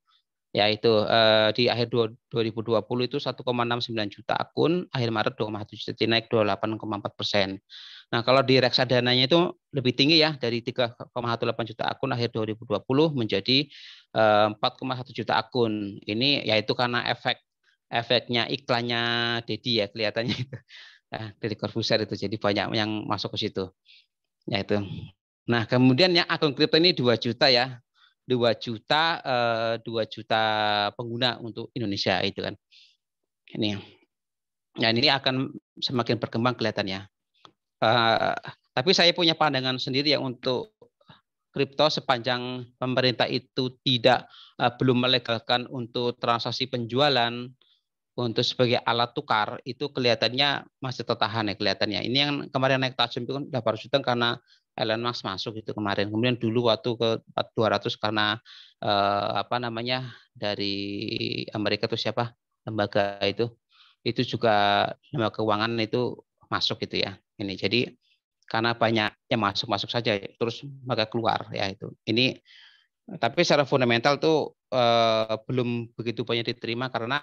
Yaitu eh, di akhir 2020 itu 1,69 juta akun, akhir Maret 2,1 juta, jadi naik 28,4 persen. Nah, kalau di reksadananya itu lebih tinggi ya dari 3,18 juta akun akhir 2020 menjadi 4,1 eh, juta akun. Ini yaitu karena efek efeknya iklannya Dedi ya kelihatannya itu. Nah, dari Corbusier itu jadi banyak yang masuk ke situ. Ya itu. Nah, kemudian yang akun kripto ini 2 juta ya. 2 juta eh, dua juta pengguna untuk Indonesia itu kan. Ini. Nah, ini akan semakin berkembang kelihatannya. Uh, tapi saya punya pandangan sendiri yang untuk kripto sepanjang pemerintah itu tidak uh, belum melegalkan untuk transaksi penjualan untuk sebagai alat tukar itu kelihatannya masih tertahan ya kelihatannya. Ini yang kemarin naik tajam itu kan baru juta karena Elon Musk masuk itu kemarin. Kemudian dulu waktu ke 200 karena uh, apa namanya dari Amerika itu siapa lembaga itu itu juga lembaga keuangan itu masuk gitu ya ini. Jadi karena banyak yang masuk-masuk saja terus mereka keluar ya itu. Ini tapi secara fundamental tuh eh, belum begitu banyak diterima karena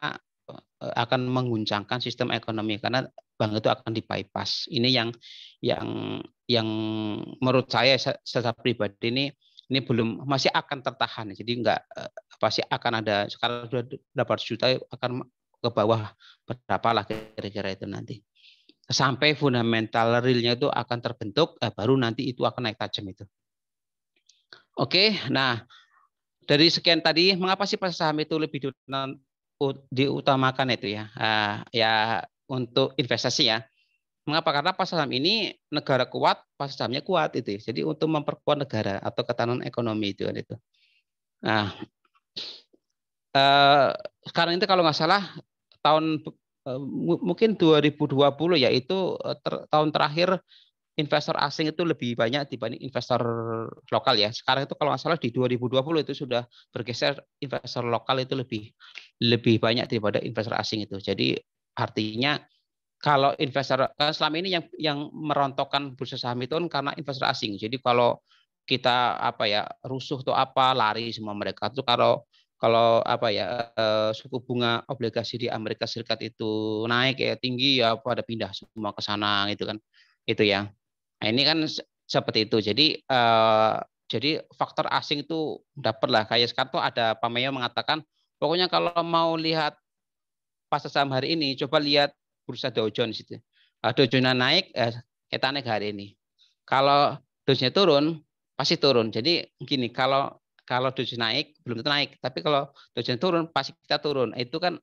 eh, akan mengguncangkan sistem ekonomi karena bank itu akan di bypass. Ini yang yang yang menurut saya secara pribadi ini ini belum masih akan tertahan. Jadi enggak eh, pasti akan ada sekarang sudah dapat juta akan ke bawah berapa lah kira-kira itu nanti sampai fundamental realnya itu akan terbentuk eh, baru nanti itu akan naik tajam itu. Oke, nah dari sekian tadi mengapa sih pasar saham itu lebih diutamakan itu ya? Eh, ya untuk investasi ya. Mengapa? Karena pasar saham ini negara kuat, pasar sahamnya kuat itu. Ya. Jadi untuk memperkuat negara atau ketahanan ekonomi itu kan itu. Nah, eh, sekarang itu kalau nggak salah tahun Eh, mungkin 2020 yaitu eh, ter, tahun terakhir investor asing itu lebih banyak dibanding investor lokal ya. Sekarang itu kalau nggak salah di 2020 itu sudah bergeser investor lokal itu lebih lebih banyak daripada investor asing itu. Jadi artinya kalau investor eh, selama ini yang yang merontokkan bursa saham itu kan karena investor asing. Jadi kalau kita apa ya rusuh tuh apa lari semua mereka tuh kalau kalau apa ya eh, suku bunga obligasi di Amerika Serikat itu naik ya tinggi ya pada pindah semua ke sana gitu kan itu ya nah, ini kan seperti itu jadi eh, jadi faktor asing itu dapat lah kayak sekarang tuh ada Pameo mengatakan pokoknya kalau mau lihat pasar saham hari ini coba lihat bursa Dow Jones itu nah, Dow Jones naik eh, kita naik hari ini kalau Dosnya turun pasti turun jadi gini kalau kalau dosis naik belum tentu naik, tapi kalau dosis turun pasti kita turun. Itu kan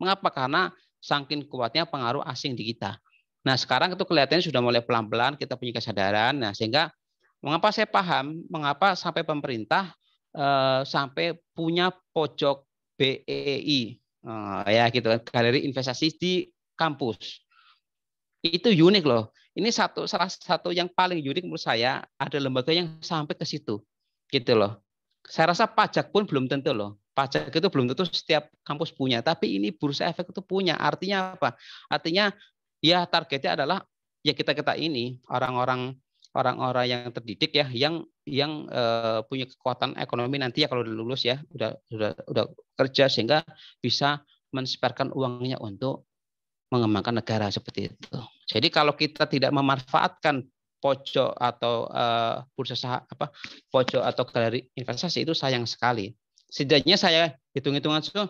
mengapa? Karena saking kuatnya pengaruh asing di kita. Nah sekarang itu kelihatannya sudah mulai pelan-pelan kita punya kesadaran. Nah sehingga mengapa saya paham mengapa sampai pemerintah eh, sampai punya pojok BEI eh, ya gitu galeri investasi di kampus itu unik loh. Ini satu salah satu yang paling unik menurut saya ada lembaga yang sampai ke situ gitu loh saya rasa pajak pun belum tentu loh. Pajak itu belum tentu setiap kampus punya, tapi ini bursa efek itu punya. Artinya apa? Artinya ya targetnya adalah ya kita kita ini orang-orang orang-orang yang terdidik ya, yang yang eh, punya kekuatan ekonomi nanti ya kalau udah lulus ya, udah udah udah kerja sehingga bisa mensperkan uangnya untuk mengembangkan negara seperti itu. Jadi kalau kita tidak memanfaatkan pojok atau uh, bursa saham apa pojok atau galeri investasi itu sayang sekali. Setidaknya saya hitung-hitungan itu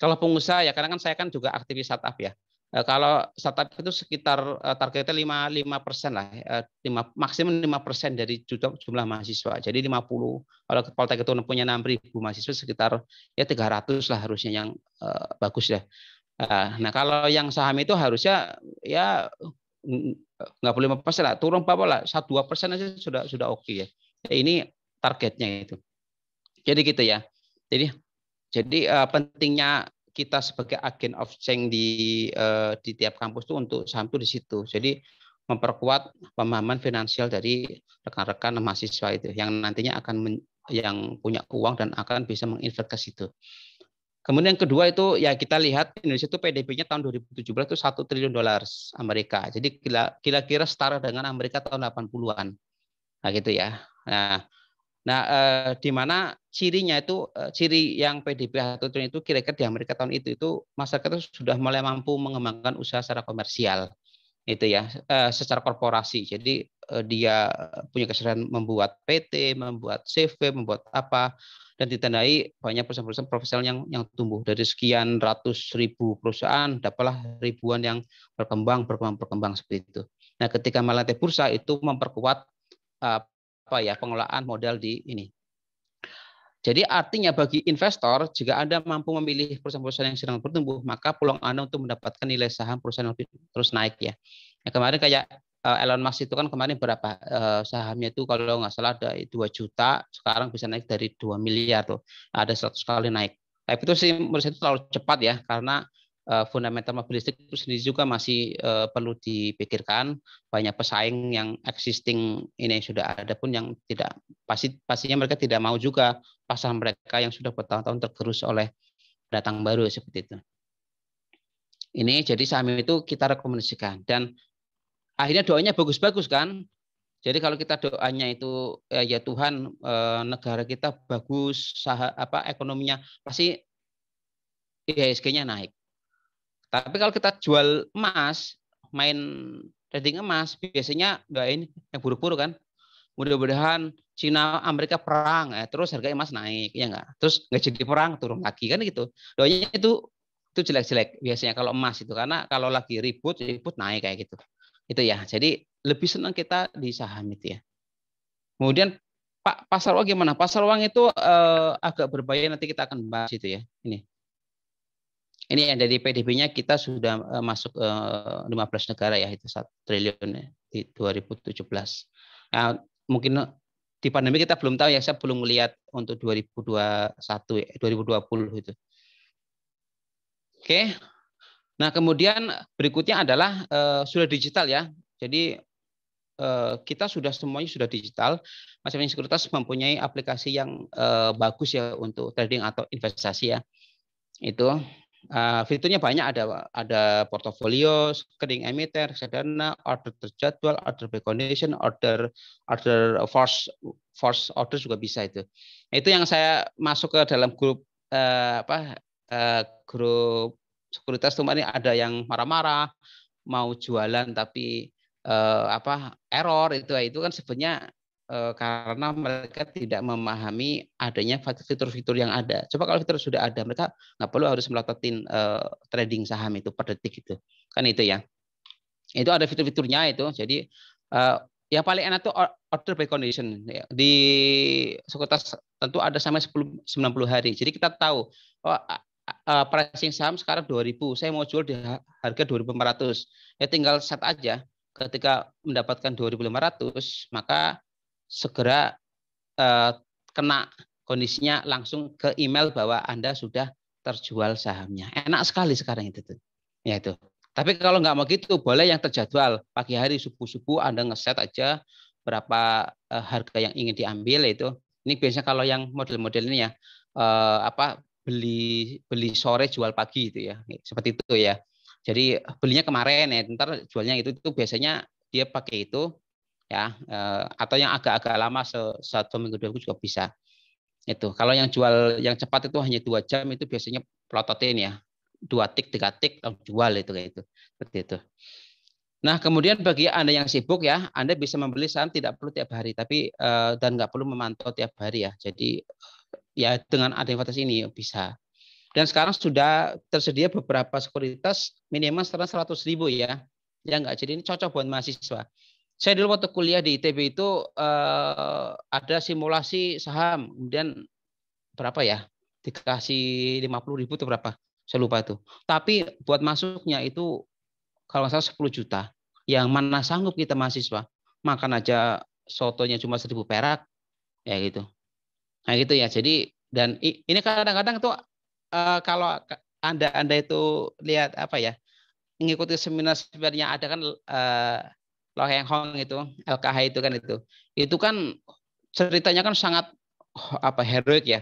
kalau pengusaha ya karena kan saya kan juga aktivis startup ya. Uh, kalau startup itu sekitar uh, targetnya 5 5 persen lah, uh, 5, maksimum 5 persen dari jumlah, jumlah mahasiswa. Jadi 50 kalau Poltek itu punya ribu mahasiswa sekitar ya 300 lah harusnya yang uh, bagus ya. Nah kalau yang saham itu harusnya ya nggak boleh lima persen lah, turun berapa lah, satu dua persen aja sudah sudah oke okay ya. ya. Ini targetnya itu. Jadi gitu ya. Jadi jadi uh, pentingnya kita sebagai agen of change di uh, di tiap kampus tuh untuk saham itu di situ. Jadi memperkuat pemahaman finansial dari rekan-rekan mahasiswa itu yang nantinya akan men, yang punya uang dan akan bisa menginvest itu. Kemudian yang kedua itu ya kita lihat Indonesia itu PDB-nya tahun 2017 itu 1 triliun dolar Amerika. Jadi kira-kira setara dengan Amerika tahun 80-an. Nah gitu ya. Nah, nah eh, di mana cirinya itu eh, ciri yang PDB 1 triliun itu kira-kira di Amerika tahun itu itu masyarakat itu sudah mulai mampu mengembangkan usaha secara komersial. Itu ya, eh, secara korporasi. Jadi eh, dia punya kesadaran membuat PT, membuat CV, membuat apa dan ditandai banyak perusahaan-perusahaan profesional yang yang tumbuh dari sekian ratus ribu perusahaan dapatlah ribuan yang berkembang berkembang berkembang seperti itu. Nah, ketika melantai bursa itu memperkuat eh, apa ya pengelolaan modal di ini. Jadi artinya bagi investor jika Anda mampu memilih perusahaan-perusahaan yang sedang bertumbuh, maka peluang Anda untuk mendapatkan nilai saham perusahaan lebih terus naik ya. Nah, kemarin kayak Eh, Elon Musk itu kan kemarin berapa eh, sahamnya itu kalau nggak salah ada 2 juta, sekarang bisa naik dari 2 miliar tuh. Ada 100 kali naik. Tapi itu sih menurut saya itu terlalu cepat ya karena eh, fundamental mobil listrik itu sendiri juga masih perlu dipikirkan. Banyak pesaing yang existing ini sudah ada pun yang tidak pasti pastinya mereka tidak mau juga pasar mereka yang sudah bertahun-tahun tergerus oleh datang baru seperti itu. Ini jadi saham itu kita rekomendasikan dan akhirnya doanya bagus-bagus kan. Jadi kalau kita doanya itu ya, ya Tuhan eh, negara kita bagus, sah, apa ekonominya pasti IHSG-nya naik. Tapi kalau kita jual emas, main trading emas, biasanya doain yang buruk-buruk kan. Mudah-mudahan Cina Amerika perang, ya terus harga emas naik, ya enggak. Terus nggak jadi perang turun lagi kan gitu. Doanya itu itu jelek-jelek biasanya kalau emas itu karena kalau lagi ribut ribut naik kayak gitu. Itu ya. Jadi lebih senang kita di saham itu ya. Kemudian Pak pasar uang gimana? Pasar uang itu eh, agak berbahaya nanti kita akan bahas itu ya. Ini. Ini yang dari PDB-nya kita sudah eh, masuk eh, 15 negara ya itu 1 triliun ya, di 2017. Nah, mungkin eh, di pandemi kita belum tahu ya saya belum melihat untuk 2021 2020 eh, itu. Oke, Nah, kemudian berikutnya adalah uh, sudah digital ya. Jadi uh, kita sudah semuanya sudah digital. Masing-masing sekuritas mempunyai aplikasi yang uh, bagus ya untuk trading atau investasi ya. Itu uh, fiturnya banyak ada ada portofolio, screening emitter reksadana, order terjadwal, order by order order force force order juga bisa itu. Itu yang saya masuk ke dalam grup uh, apa uh, grup sekuritas tuh ini ada yang marah-marah, mau jualan tapi eh, apa error itu ya. itu kan sebenarnya eh, karena mereka tidak memahami adanya fitur-fitur yang ada. Coba kalau fitur sudah ada, mereka nggak perlu harus melototin eh, trading saham itu per detik itu. Kan itu ya. Itu ada fitur-fiturnya itu. Jadi eh, yang paling enak itu order by condition ya, di sekuritas tentu ada sampai 10, 90 hari. Jadi kita tahu oh, uh, pricing saham sekarang 2000, saya mau jual di harga 2500. Ya tinggal set aja. Ketika mendapatkan 2500, maka segera uh, kena kondisinya langsung ke email bahwa Anda sudah terjual sahamnya. Enak sekali sekarang itu tuh. Ya itu. Tapi kalau nggak mau gitu, boleh yang terjadwal. Pagi hari subuh-subuh Anda ngeset aja berapa uh, harga yang ingin diambil ya, itu. Ini biasanya kalau yang model-model ini ya, uh, apa beli beli sore jual pagi itu ya seperti itu ya jadi belinya kemarin ya ntar jualnya itu itu biasanya dia pakai itu ya eh, atau yang agak-agak lama satu minggu dua minggu juga bisa itu kalau yang jual yang cepat itu hanya dua jam itu biasanya pelototin ya dua tik tiga tik jual itu kayak itu seperti itu Nah, kemudian bagi Anda yang sibuk ya, Anda bisa membeli saham tidak perlu tiap hari, tapi eh, dan nggak perlu memantau tiap hari ya. Jadi ya dengan adanya fasilitas ini ya bisa. Dan sekarang sudah tersedia beberapa sekuritas minimal sekarang 100 ribu ya. Ya enggak, jadi ini cocok buat mahasiswa. Saya dulu waktu kuliah di ITB itu eh, ada simulasi saham, kemudian berapa ya? Dikasih 50 ribu atau berapa? Saya lupa itu. Tapi buat masuknya itu kalau saya salah 10 juta. Yang mana sanggup kita mahasiswa? Makan aja sotonya cuma 1000 perak, ya gitu Nah gitu ya. Jadi dan ini kadang-kadang tuh uh, kalau anda anda itu lihat apa ya mengikuti seminar sebenarnya ada kan uh, eh, Lo Heng Hong itu LKH itu kan itu itu kan ceritanya kan sangat oh, apa heroik ya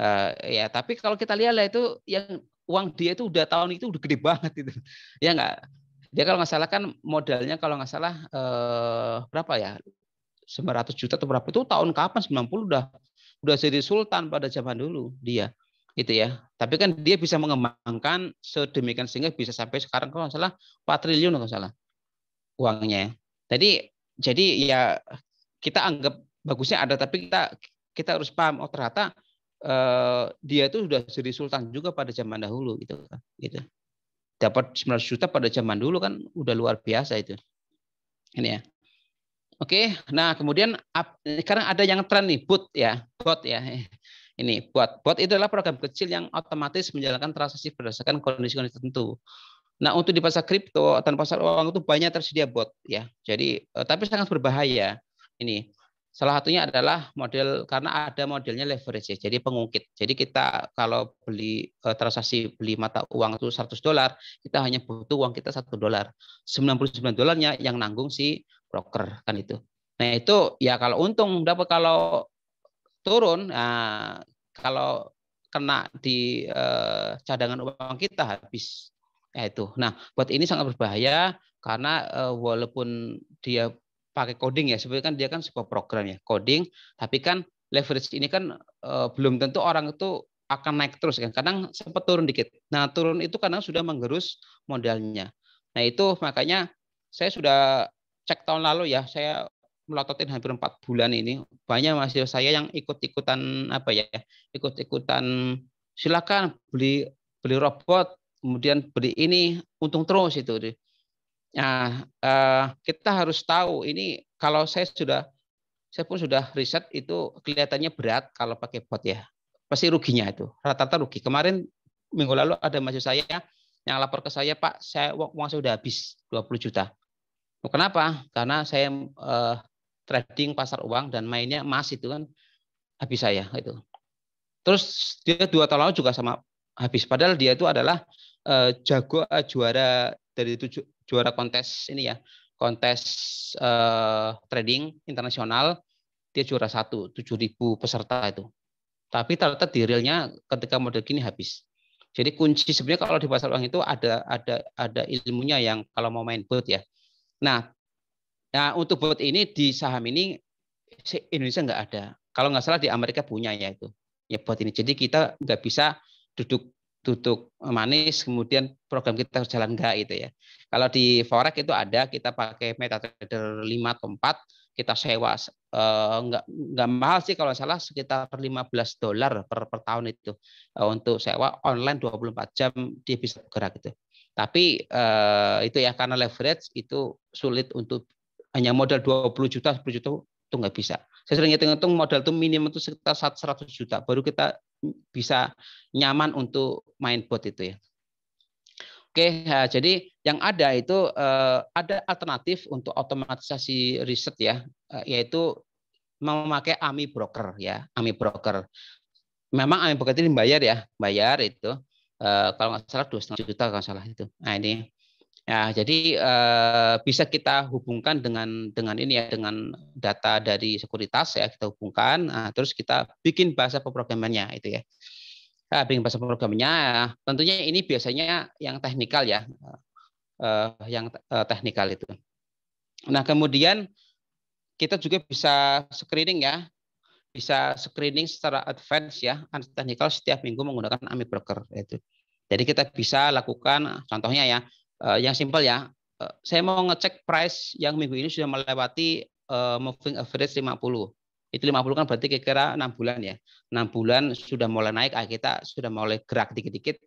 uh, ya tapi kalau kita lihat lah itu yang uang dia itu udah tahun itu udah gede banget itu ya enggak dia kalau nggak salah kan modalnya kalau nggak salah eh, berapa ya 900 juta atau berapa itu tahun kapan 90 udah udah jadi sultan pada zaman dulu dia itu ya tapi kan dia bisa mengembangkan sedemikian sehingga bisa sampai sekarang kalau salah 4 triliun kalau salah uangnya jadi jadi ya kita anggap bagusnya ada tapi kita kita harus paham oh ternyata eh, dia itu sudah jadi sultan juga pada zaman dahulu gitu kan, gitu dapat 900 juta pada zaman dulu kan udah luar biasa itu ini ya Oke, nah kemudian sekarang ada yang tren nih bot ya, bot ya. Eh, ini bot. Bot itu adalah program kecil yang otomatis menjalankan transaksi berdasarkan kondisi-kondisi tertentu. Nah, untuk di pasar kripto dan pasar uang itu banyak tersedia bot ya. Jadi eh, tapi sangat berbahaya ini. Salah satunya adalah model karena ada modelnya leverage ya. Jadi pengungkit. Jadi kita kalau beli eh, transaksi beli mata uang itu 100 dolar, kita hanya butuh uang kita 1 dolar. 99 dolarnya yang nanggung si broker kan itu. Nah itu ya kalau untung dapat kalau turun, nah, kalau kena di eh, cadangan uang kita habis. Ya itu. Nah buat ini sangat berbahaya karena eh, walaupun dia pakai coding ya, sebenarnya kan dia kan sebuah program ya coding, tapi kan leverage ini kan eh, belum tentu orang itu akan naik terus kan. Kadang sempat turun dikit. Nah turun itu kadang sudah menggerus modalnya. Nah itu makanya saya sudah cek tahun lalu ya, saya melototin hampir empat bulan ini banyak mahasiswa saya yang ikut-ikutan apa ya ikut-ikutan silakan beli beli robot kemudian beli ini untung terus itu nah eh, kita harus tahu ini kalau saya sudah saya pun sudah riset itu kelihatannya berat kalau pakai bot ya pasti ruginya itu rata-rata rugi kemarin minggu lalu ada mahasiswa saya yang lapor ke saya pak saya uang, saya sudah habis 20 juta Oh, kenapa? Karena saya eh, trading pasar uang dan mainnya emas itu kan habis saya itu. Terus dia dua tahun lalu juga sama habis. Padahal dia itu adalah eh, jago eh, juara dari tujuh juara kontes ini ya kontes eh, trading internasional dia juara satu tujuh ribu peserta itu. Tapi ternyata di realnya ketika model gini habis. Jadi kunci sebenarnya kalau di pasar uang itu ada ada ada ilmunya yang kalau mau main boot ya Nah, nah untuk bot ini di saham ini Indonesia nggak ada. Kalau nggak salah di Amerika punya ya itu ya bot ini. Jadi kita nggak bisa duduk duduk manis kemudian program kita jalan enggak itu ya. Kalau di forex itu ada kita pakai MetaTrader 5 atau 4 kita sewa eh, nggak nggak mahal sih kalau salah sekitar 15 dolar per, per tahun itu eh, untuk sewa online 24 jam dia bisa bergerak gitu. Tapi uh, itu ya karena leverage itu sulit untuk hanya modal 20 juta, 10 juta itu nggak bisa. Saya sering hitung-hitung modal itu minimum itu sekitar 100 juta baru kita bisa nyaman untuk main bot itu ya. Oke, ya, jadi yang ada itu uh, ada alternatif untuk otomatisasi riset ya, uh, yaitu memakai AMI broker ya, AMI broker. Memang AMI broker ini bayar ya, bayar itu. Eh, kalau nggak salah dua setengah juta kalau salah itu. Nah ini, ya jadi uh, bisa kita hubungkan dengan dengan ini ya dengan data dari sekuritas ya kita hubungkan, nah, terus kita bikin bahasa pemrogramannya itu ya. Nah, bikin bahasa pemrogramannya, tentunya ini biasanya yang teknikal ya, uh, yang uh, teknikal itu. Nah kemudian kita juga bisa screening ya bisa screening secara advance ya teknikal setiap minggu menggunakan Ami Broker itu. Jadi kita bisa lakukan contohnya ya eh, yang simpel ya. Eh, saya mau ngecek price yang minggu ini sudah melewati eh, moving average 50. Itu 50 kan berarti kira-kira 6 bulan ya. 6 bulan sudah mulai naik, ah, kita sudah mulai gerak dikit-dikit.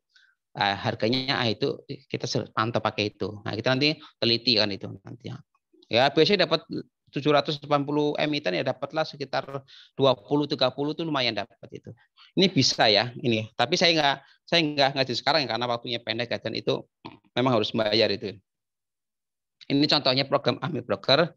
Ah, harganya ah, itu kita pantau pakai itu. Nah, kita nanti teliti kan itu nanti. Ya, ya biasanya dapat 780 emiten ya dapatlah sekitar 20 30 itu lumayan dapat itu. Ini bisa ya ini. Tapi saya nggak saya nggak ngaji sekarang karena waktunya pendek ya, dan itu memang harus bayar itu. Ini contohnya program Ami Broker.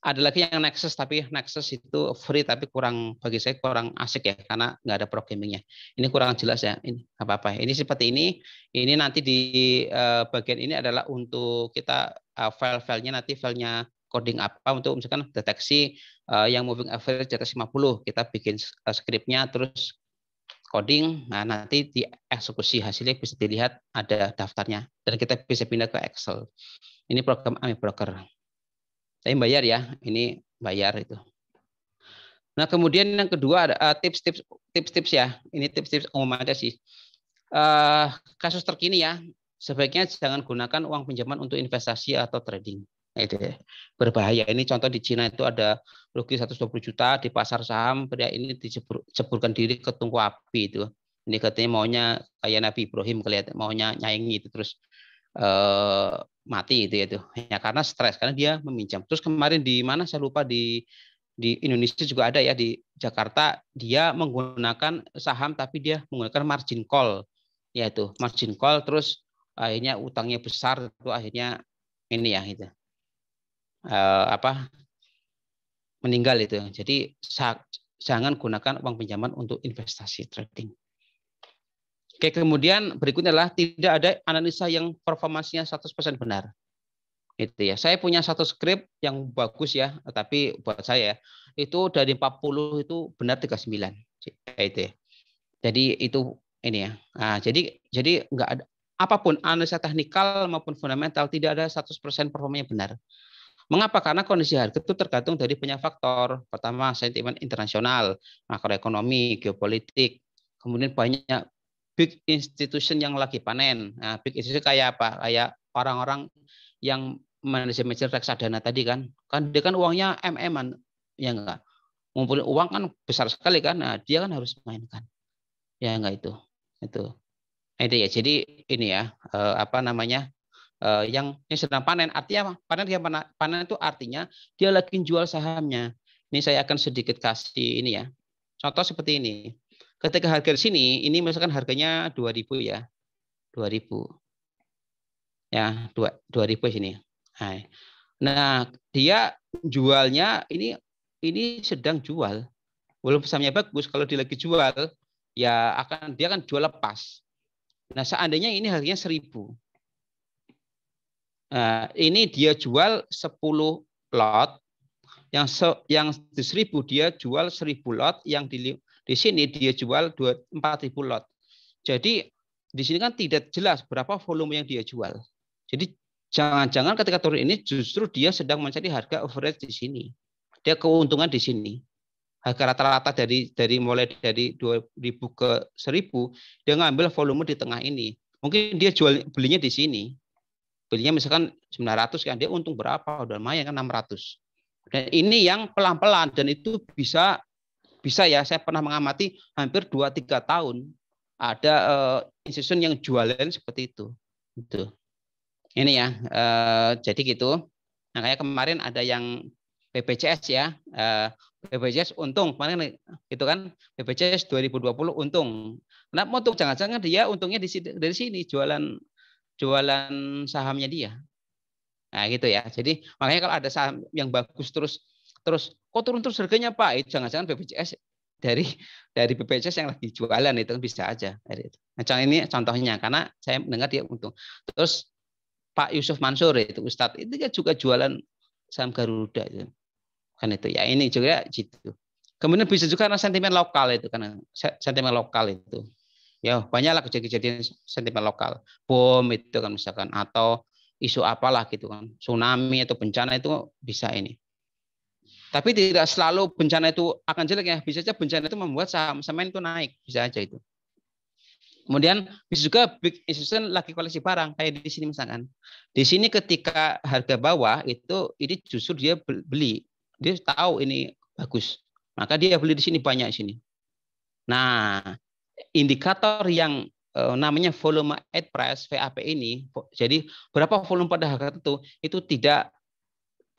Ada lagi yang Nexus tapi Nexus itu free tapi kurang bagi saya kurang asik ya karena nggak ada programmingnya. Ini kurang jelas ya. Ini apa apa. Ini seperti ini. Ini nanti di eh, bagian ini adalah untuk kita eh, file-filenya nanti filenya coding apa untuk misalkan deteksi uh, yang moving average di atas 50. Kita bikin uh, eh, skripnya terus coding. Nah, nanti dieksekusi hasilnya bisa dilihat ada daftarnya dan kita bisa pindah ke Excel. Ini program Ami Broker. Saya bayar ya, ini bayar itu. Nah, kemudian yang kedua ada tips eh, tips-tips tips-tips ya. Ini tips-tips umum aja sih. Uh, kasus terkini ya, sebaiknya jangan gunakan uang pinjaman untuk investasi atau trading itu ya. berbahaya ini contoh di Cina itu ada rugi 120 juta di pasar saham pria ini diceburkan diri ke tungku api itu ini katanya maunya kayak Nabi Ibrahim kelihatan maunya nyaingi itu terus eh, mati itu ya itu ya karena stres karena dia meminjam terus kemarin di mana saya lupa di di Indonesia juga ada ya di Jakarta dia menggunakan saham tapi dia menggunakan margin call yaitu margin call terus akhirnya utangnya besar itu akhirnya ini ya itu uh, apa meninggal itu. Jadi jangan gunakan uang pinjaman untuk investasi trading. Oke, kemudian berikutnya adalah tidak ada analisa yang performasinya 100% benar. Itu ya. Saya punya satu skrip yang bagus ya, tapi buat saya itu dari 40 itu benar 39. Itu ya. Jadi itu ini ya. Nah, jadi jadi enggak ada apapun analisa teknikal maupun fundamental tidak ada 100% performanya benar. Mengapa? Karena kondisi harga itu tergantung dari banyak faktor. Pertama, sentimen internasional, makroekonomi, geopolitik, kemudian banyak big institution yang lagi panen. Nah, big institution kayak apa? Kayak orang-orang yang manajemen reksadana tadi kan. Kan dia kan uangnya MM-an, ya enggak? Ngumpulin uang kan besar sekali kan. Nah, dia kan harus mainkan. Ya enggak itu. Itu. Nah, itu ya. Jadi ini ya, eh, apa namanya? uh, yang yang sedang panen. Artinya panen dia panen panen itu artinya dia lagi jual sahamnya. Ini saya akan sedikit kasih ini ya. Contoh seperti ini. Ketika harga di sini, ini misalkan harganya 2000 ya. 2000. Ya, 2000 sini. Hai. Nah, dia jualnya ini ini sedang jual. Walaupun sahamnya bagus, kalau dia lagi jual, ya akan dia akan jual lepas. Nah, seandainya ini harganya 1000, Nah, ini dia jual 10 lot yang se, yang 1000 dia jual 1000 lot, yang di di sini dia jual 4000 lot. Jadi di sini kan tidak jelas berapa volume yang dia jual. Jadi jangan-jangan ketika turun ini justru dia sedang mencari harga average di sini. Dia keuntungan di sini. Harga rata-rata dari dari mulai dari 2000 ke 1000 dia ngambil volume di tengah ini. Mungkin dia jual belinya di sini belinya misalkan 900 kan dia untung berapa udah lumayan kan 600 dan ini yang pelan-pelan dan itu bisa bisa ya saya pernah mengamati hampir 2-3 tahun ada uh, eh, institution yang jualan seperti itu itu ini ya uh, jadi gitu nah kayak kemarin ada yang BPJS ya uh, eh, BPJS untung kemarin gitu kan BPJS 2020 untung kenapa untung jangan-jangan dia untungnya dari sini jualan jualan sahamnya dia. Nah, gitu ya. Jadi makanya kalau ada saham yang bagus terus terus kok turun terus harganya, Pak? Jangan-jangan BPJS dari dari BPJS yang lagi jualan itu bisa aja dari itu. Nah, ini contohnya karena saya mendengar dia untung. Terus Pak Yusuf Mansur itu Ustadz itu juga jualan saham Garuda itu. Kan itu ya ini juga gitu. Kemudian bisa juga karena sentimen lokal itu karena sentimen lokal itu. Ya banyaklah kejadian-kejadian sentimen lokal, bom itu kan misalkan atau isu apalah gitu kan, tsunami atau bencana itu bisa ini. Tapi tidak selalu bencana itu akan jelek ya. Bisa saja bencana itu membuat saham saham itu naik, bisa aja itu. Kemudian bisa juga big institution lagi koleksi barang kayak di sini misalkan. Di sini ketika harga bawah itu ini justru dia beli, dia tahu ini bagus. Maka dia beli di sini banyak di sini. Nah, indikator yang uh, namanya volume at price VAP ini, jadi berapa volume pada harga tertentu itu tidak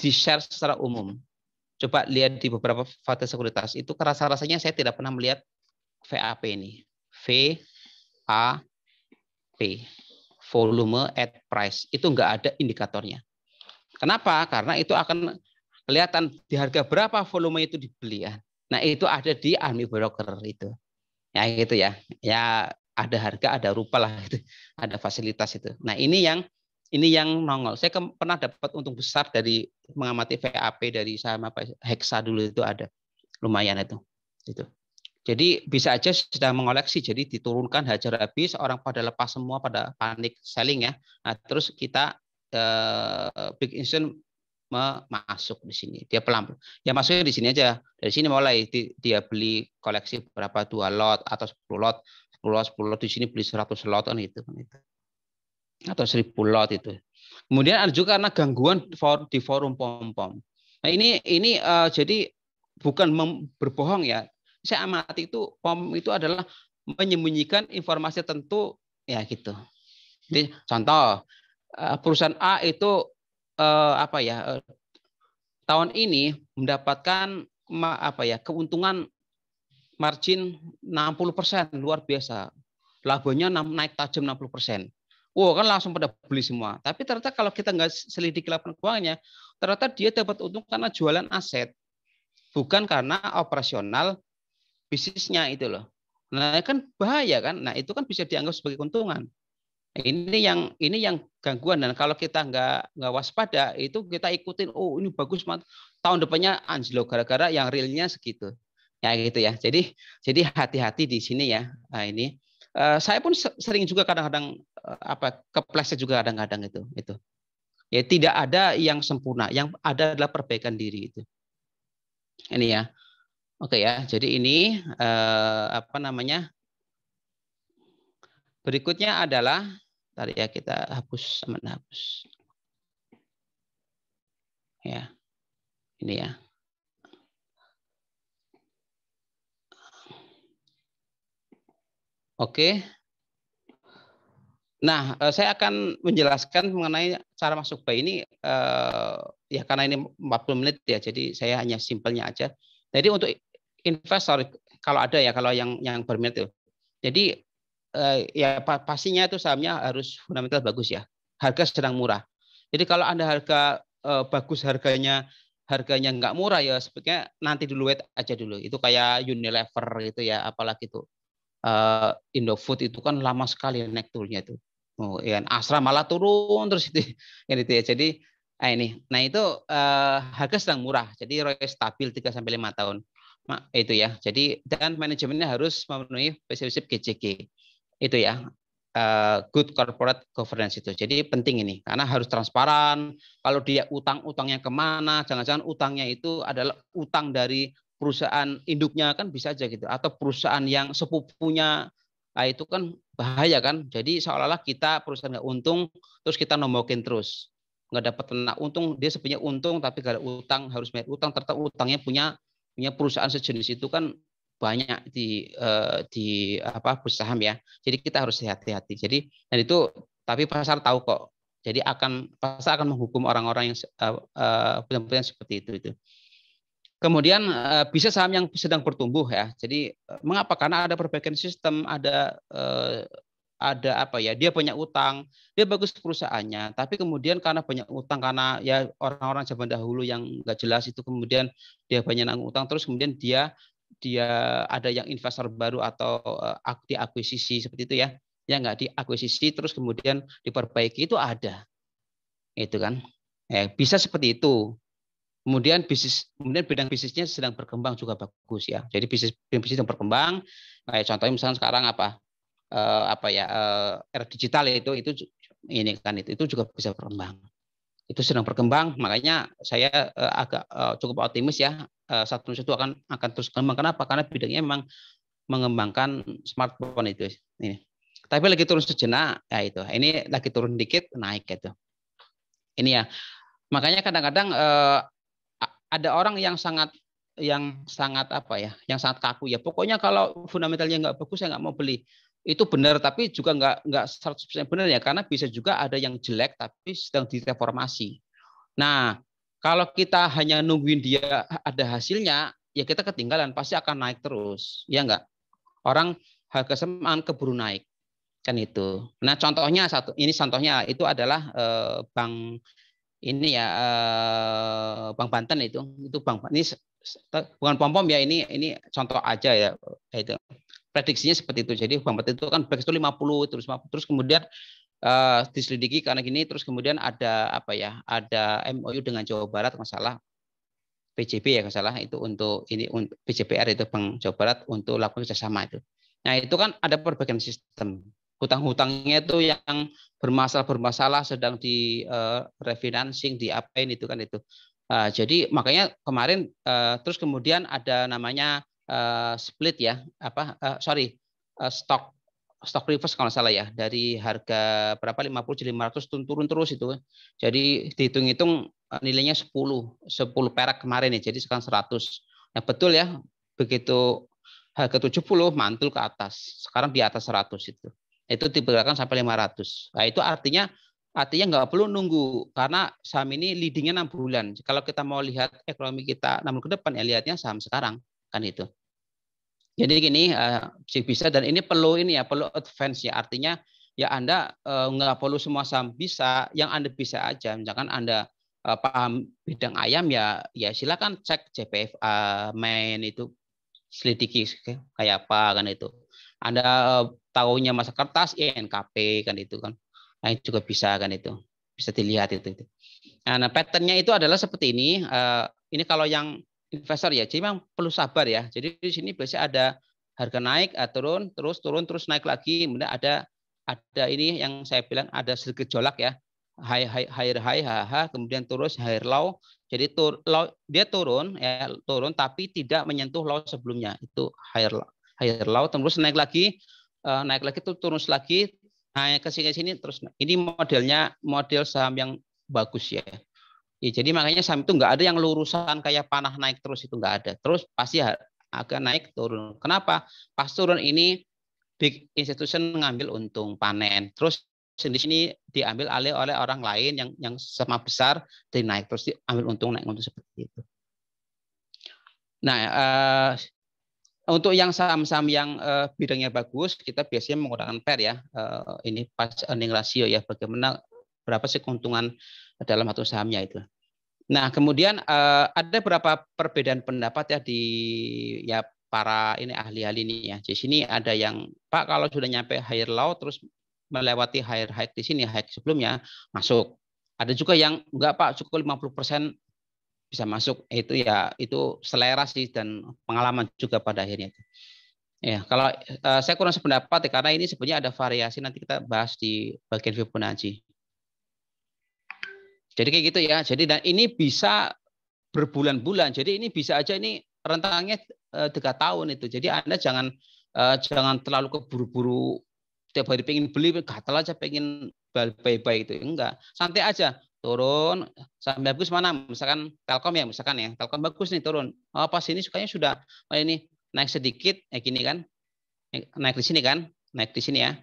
di share secara umum. Coba lihat di beberapa fase sekuritas itu kerasa rasanya saya tidak pernah melihat VAP ini. V A P volume at price itu enggak ada indikatornya. Kenapa? Karena itu akan kelihatan di harga berapa volume itu dibeli ya. Nah, itu ada di Army anu Broker itu ya gitu ya ya ada harga ada rupa lah itu ada fasilitas itu nah ini yang ini yang nongol saya pernah dapat untung besar dari mengamati VAP dari saham apa Hexa dulu itu ada lumayan itu itu jadi bisa aja sudah mengoleksi jadi diturunkan hajar habis orang pada lepas semua pada panik selling ya nah terus kita eh, big instant masuk di sini. Dia pelan. Ya masuknya di sini aja. Dari sini mulai dia beli koleksi berapa dua lot atau 10 lot, 10 lot, 10 lot di sini beli 100 lot kan itu kan itu. Atau 1000 lot itu. Kemudian ada juga karena gangguan di forum pom-pom. Nah, ini ini uh, jadi bukan berbohong ya. Saya amati itu pom itu adalah menyembunyikan informasi tentu ya gitu. Jadi contoh eh, perusahaan A itu uh, apa ya uh, tahun ini mendapatkan apa ya keuntungan margin 60% luar biasa. Labanya naik tajam 60%. Wow, kan langsung pada beli semua. Tapi ternyata kalau kita nggak selidiki laporan keuangannya, ternyata dia dapat untung karena jualan aset, bukan karena operasional bisnisnya itu loh. Nah, kan bahaya kan? Nah, itu kan bisa dianggap sebagai keuntungan ini yang ini yang gangguan dan kalau kita nggak nggak waspada itu kita ikutin oh ini bagus banget tahun depannya anjlok gara-gara yang realnya segitu ya gitu ya jadi jadi hati-hati di sini ya nah, ini uh, saya pun sering juga kadang-kadang uh, apa kepleset juga kadang-kadang itu itu ya tidak ada yang sempurna yang ada adalah perbaikan diri itu ini ya oke ya jadi ini uh, apa namanya Berikutnya adalah tadi ya kita hapus aman hapus. Ya. Ini ya. Oke. Nah, eh, saya akan menjelaskan mengenai cara masuk bayi ini eh, ya karena ini 40 menit ya, jadi saya hanya simpelnya aja. Jadi untuk investor kalau ada ya kalau yang yang berminat itu. Jadi eh, ya pastinya itu sahamnya harus fundamental bagus ya. Harga sedang murah. Jadi kalau Anda harga eh, bagus harganya harganya nggak murah ya sebaiknya nanti dulu wait aja dulu. Itu kayak Unilever gitu ya, apalagi itu uh, eh, Indofood itu kan lama sekali naik turunnya itu. Oh, ya, Asra malah turun terus itu, ya, itu ya. Jadi nah ini, nah itu uh, harga sedang murah, jadi ROI stabil 3 sampai lima tahun. Ma, itu ya. Jadi dan manajemennya harus memenuhi prinsip GCG itu ya eh, good corporate governance itu. Jadi penting ini karena harus transparan. Kalau dia utang-utangnya kemana, jangan-jangan utangnya itu adalah utang dari perusahaan induknya kan bisa aja gitu, atau perusahaan yang sepupunya nah itu kan bahaya kan. Jadi seolah-olah kita perusahaan nggak untung, terus kita nombokin terus nggak dapat tenang untung dia sebenarnya untung tapi gak ada utang harus bayar utang ternyata utangnya punya punya perusahaan sejenis itu kan banyak di uh, di apa bursa saham ya. Jadi kita harus hati-hati. Jadi dan itu tapi pasar tahu kok. Jadi akan pasar akan menghukum orang-orang yang uh, uh, seperti itu itu. Kemudian uh, bisa saham yang sedang bertumbuh ya. Jadi mengapa? Karena ada perbaikan sistem, ada uh, ada apa ya dia banyak utang dia bagus perusahaannya tapi kemudian karena banyak utang karena ya orang-orang zaman dahulu yang nggak jelas itu kemudian dia banyak nanggung utang terus kemudian dia dia ada yang investor baru atau uh, eh, di akuisisi seperti itu ya ya nggak di akuisisi terus kemudian diperbaiki itu ada itu kan eh, bisa seperti itu kemudian bisnis kemudian bidang bisnisnya sedang berkembang juga bagus ya jadi bisnis bisnis yang berkembang kayak contohnya misalnya sekarang apa eh, apa ya eh, era digital itu itu ini kan itu itu juga bisa berkembang itu sedang berkembang makanya saya eh, agak eh, cukup optimis ya Eh, satu satu akan akan terus berkembang. Kenapa? Karena bidangnya memang mengembangkan smartphone itu. Ini. Tapi lagi turun sejenak, ya itu. Ini lagi turun dikit, naik gitu. Ini ya. Makanya kadang-kadang eh, ada orang yang sangat yang sangat apa ya, yang sangat kaku ya. Pokoknya kalau fundamentalnya nggak bagus, saya nggak mau beli. Itu benar, tapi juga nggak nggak 100% benar ya, karena bisa juga ada yang jelek tapi sedang direformasi. Nah, kalau kita hanya nungguin dia ada hasilnya, ya kita ketinggalan, pasti akan naik terus. Ya enggak? Orang harga semaan keburu naik. Kan itu. Nah, contohnya satu ini contohnya itu adalah eh, bank ini ya eh, Bank Banten itu itu bank ini bukan pom pom ya ini ini contoh aja ya itu prediksinya seperti itu jadi Bank Banten itu kan back itu 50 terus 50 terus kemudian uh, diselidiki karena gini terus kemudian ada apa ya ada MOU dengan Jawa Barat masalah PJB ya masalah itu untuk ini untuk PJPR itu Bank Jawa Barat untuk lakukan kerjasama itu. Nah itu kan ada perbaikan sistem hutang-hutangnya itu yang bermasalah-bermasalah sedang di uh, refinancing diapain itu kan itu. Uh, jadi makanya kemarin uh, terus kemudian ada namanya uh, split ya apa uh, sorry uh, stock Stok reverse kalau salah ya dari harga berapa 50 jadi 500 turun, turun terus itu jadi dihitung-hitung eh, nilainya 10 10 perak kemarin ya jadi sekarang 100 nah betul ya begitu harga 70 mantul ke atas sekarang di atas 100 itu itu dipergerakan sampai 500 nah itu artinya artinya nggak perlu nunggu karena saham ini leadingnya enam bulan kalau kita mau lihat ekonomi kita enam ke depan ya lihatnya saham sekarang kan itu jadi gini uh, eh, bisa dan ini perlu ini ya perlu advance ya artinya ya Anda uh, nggak perlu semua saham bisa yang Anda bisa aja misalkan Anda uh, paham bidang ayam ya ya silakan cek JPFA main itu selidiki kayak apa kan itu. Anda tahunya masa kertas INKP kan itu kan. Nah, juga bisa kan itu. Bisa dilihat itu. itu. Nah, nah patternnya itu adalah seperti ini. Uh, ini kalau yang investor ya. Jadi memang perlu sabar ya. Jadi di sini biasanya ada harga naik, eh, turun, terus turun, terus naik lagi. Kemudian ada ada ini yang saya bilang ada sedikit jolak ya. High high higher high, haha, kemudian terus higher low. Jadi tur, low, dia turun ya, turun tapi tidak menyentuh low sebelumnya. Itu higher higher low terus naik lagi eh, naik lagi tuh turun lagi naik ke sini sini terus ini modelnya model saham yang bagus ya Ya, jadi makanya saham itu nggak ada yang lurusan kayak panah naik terus itu nggak ada. Terus pasti akan naik turun. Kenapa? Pas turun ini big institution ngambil untung panen. Terus di sini diambil alih oleh orang lain yang yang sama besar jadi naik terus diambil untung naik untung seperti itu. Nah, uh, untuk yang saham-saham yang uh, bidangnya bagus, kita biasanya menggunakan PER ya, uh, ini pas earning ratio ya, bagaimana berapa sih keuntungan dalam satu sahamnya itu. Nah, kemudian uh, ada beberapa perbedaan pendapat ya di ya para ini ahli-ahli ini ya. Di sini ada yang Pak kalau sudah nyampe higher low terus melewati higher high di sini high sebelumnya masuk. Ada juga yang enggak Pak cukup 50% bisa masuk. Eh, itu ya itu selera sih dan pengalaman juga pada akhirnya itu. Ya, kalau uh, saya kurang sependapat ya, karena ini sebenarnya ada variasi nanti kita bahas di bagian Fibonacci. Jadi kayak gitu ya. Jadi dan ini bisa berbulan-bulan. Jadi ini bisa aja ini rentangnya eh, tiga tahun itu. Jadi Anda jangan eh, jangan terlalu keburu-buru tiap hari pengen beli gatal aja pengen bayi-bayi itu enggak santai aja turun sampai bagus mana misalkan telkom ya misalkan ya telkom bagus nih turun oh pas ini sukanya sudah oh ini naik sedikit ya gini kan naik di sini kan naik di sini ya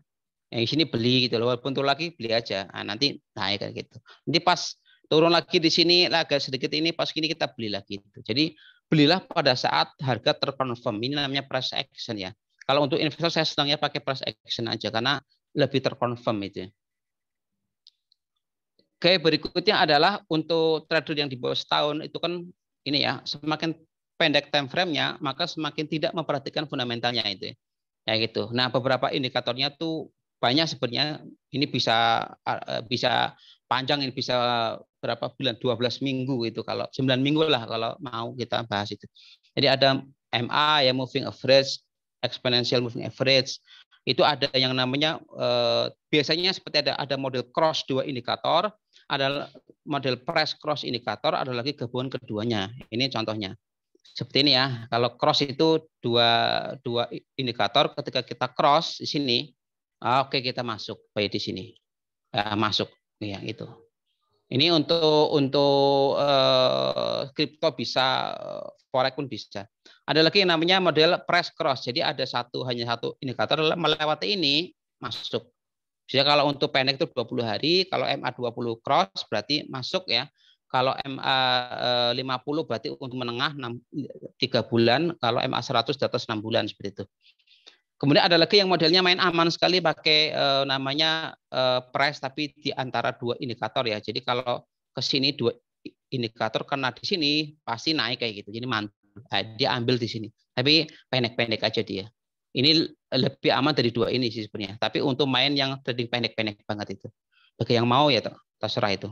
yang di sini beli gitu loh walaupun turun lagi beli aja nah, nanti naik kayak gitu nanti pas turun lagi di sini laga sedikit ini pas kini kita beli lagi gitu. jadi belilah pada saat harga terkonfirm ini namanya price action ya kalau untuk investor saya senangnya pakai price action aja karena lebih terkonfirm itu ya. Oke, berikutnya adalah untuk trader yang di bawah setahun itu kan ini ya, semakin pendek time frame-nya, maka semakin tidak memperhatikan fundamentalnya itu. Ya gitu. Nah, beberapa indikatornya tuh banyak sebenarnya ini bisa eh, eh, bisa panjang ini bisa berapa bulan 12 minggu itu kalau 9 minggu lah kalau mau kita bahas itu. Jadi ada MA ya moving average, exponential moving average. Itu ada yang namanya eh, biasanya seperti ada ada model cross dua indikator, ada model press cross indikator, ada lagi gabungan keduanya. Ini contohnya. Seperti ini ya. Kalau cross itu dua dua indikator ketika kita cross di sini Ah, oke, kita masuk Pak ya di sini. Ya, masuk ya itu. Ini untuk untuk uh, kripto bisa, eh, forex pun bisa. Ada lagi yang namanya model press cross. Jadi ada satu hanya satu indikator melewati ini masuk. Jadi kalau untuk pendek itu 20 hari, kalau MA 20 cross berarti masuk ya. Kalau eh, MA 50 berarti untuk menengah 6, 3 bulan, kalau MA 100 di atas 6 bulan seperti itu. Kemudian ada lagi yang modelnya main aman sekali pakai eh, namanya eh, price tapi di antara dua indikator ya. Jadi kalau ke sini dua indikator kena di sini pasti naik kayak gitu. Jadi mantap. Eh, dia ambil di sini. Tapi pendek-pendek aja dia. Ini lebih aman dari dua ini sih sebenarnya. Tapi untuk main yang trading pendek-pendek banget itu. Bagi yang mau ya terserah itu.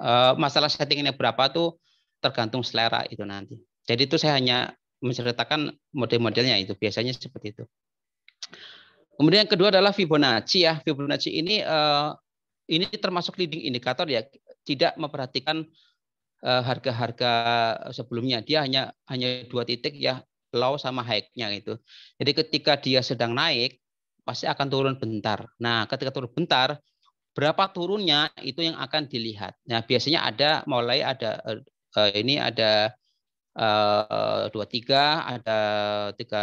Eh, masalah settingnya berapa tuh tergantung selera itu nanti. Jadi itu saya hanya menceritakan model-modelnya itu biasanya seperti itu. Kemudian yang kedua adalah Fibonacci ya. Fibonacci ini uh, ini termasuk leading indikator ya, tidak memperhatikan eh, harga-harga uh, sebelumnya. Dia hanya hanya dua titik ya, low sama high-nya itu Jadi ketika dia sedang naik pasti akan turun bentar. Nah, ketika turun bentar, berapa turunnya itu yang akan dilihat. Nah, biasanya ada mulai ada uh, ini ada Eh, dua tiga ada tiga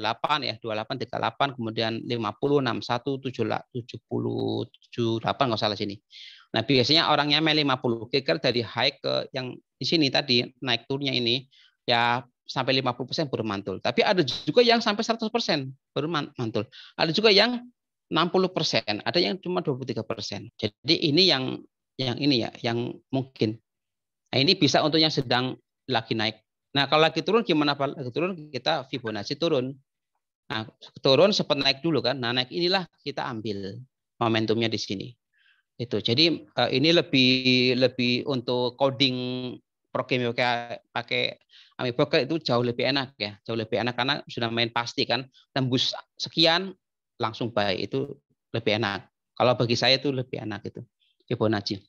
38 ya dua tiga 38 kemudian lima puluh enam satu tujuh tujuh puluh tujuh delapan nggak salah sini. Nah, biasanya orang melima puluh kira dari high ke yang di sini tadi naik turnya ini ya sampai lima puluh persen baru mantul. Tapi ada juga yang sampai seratus persen baru mantul. Ada juga yang enam puluh persen ada yang cuma dua puluh tiga persen Jadi ini yang yang ini ya yang mungkin. Nah, ini bisa untuk yang sedang lagi naik Nah, kalau lagi turun gimana Pak? Lagi turun kita Fibonacci turun. Nah, turun sempat naik dulu kan. Nah, naik inilah kita ambil momentumnya di sini. Itu. Jadi eh, ini lebih lebih untuk coding program pakai pakai amiboker itu jauh lebih enak ya, jauh lebih enak karena sudah main pasti kan, tembus sekian langsung baik itu lebih enak. Kalau bagi saya itu lebih enak itu Fibonacci.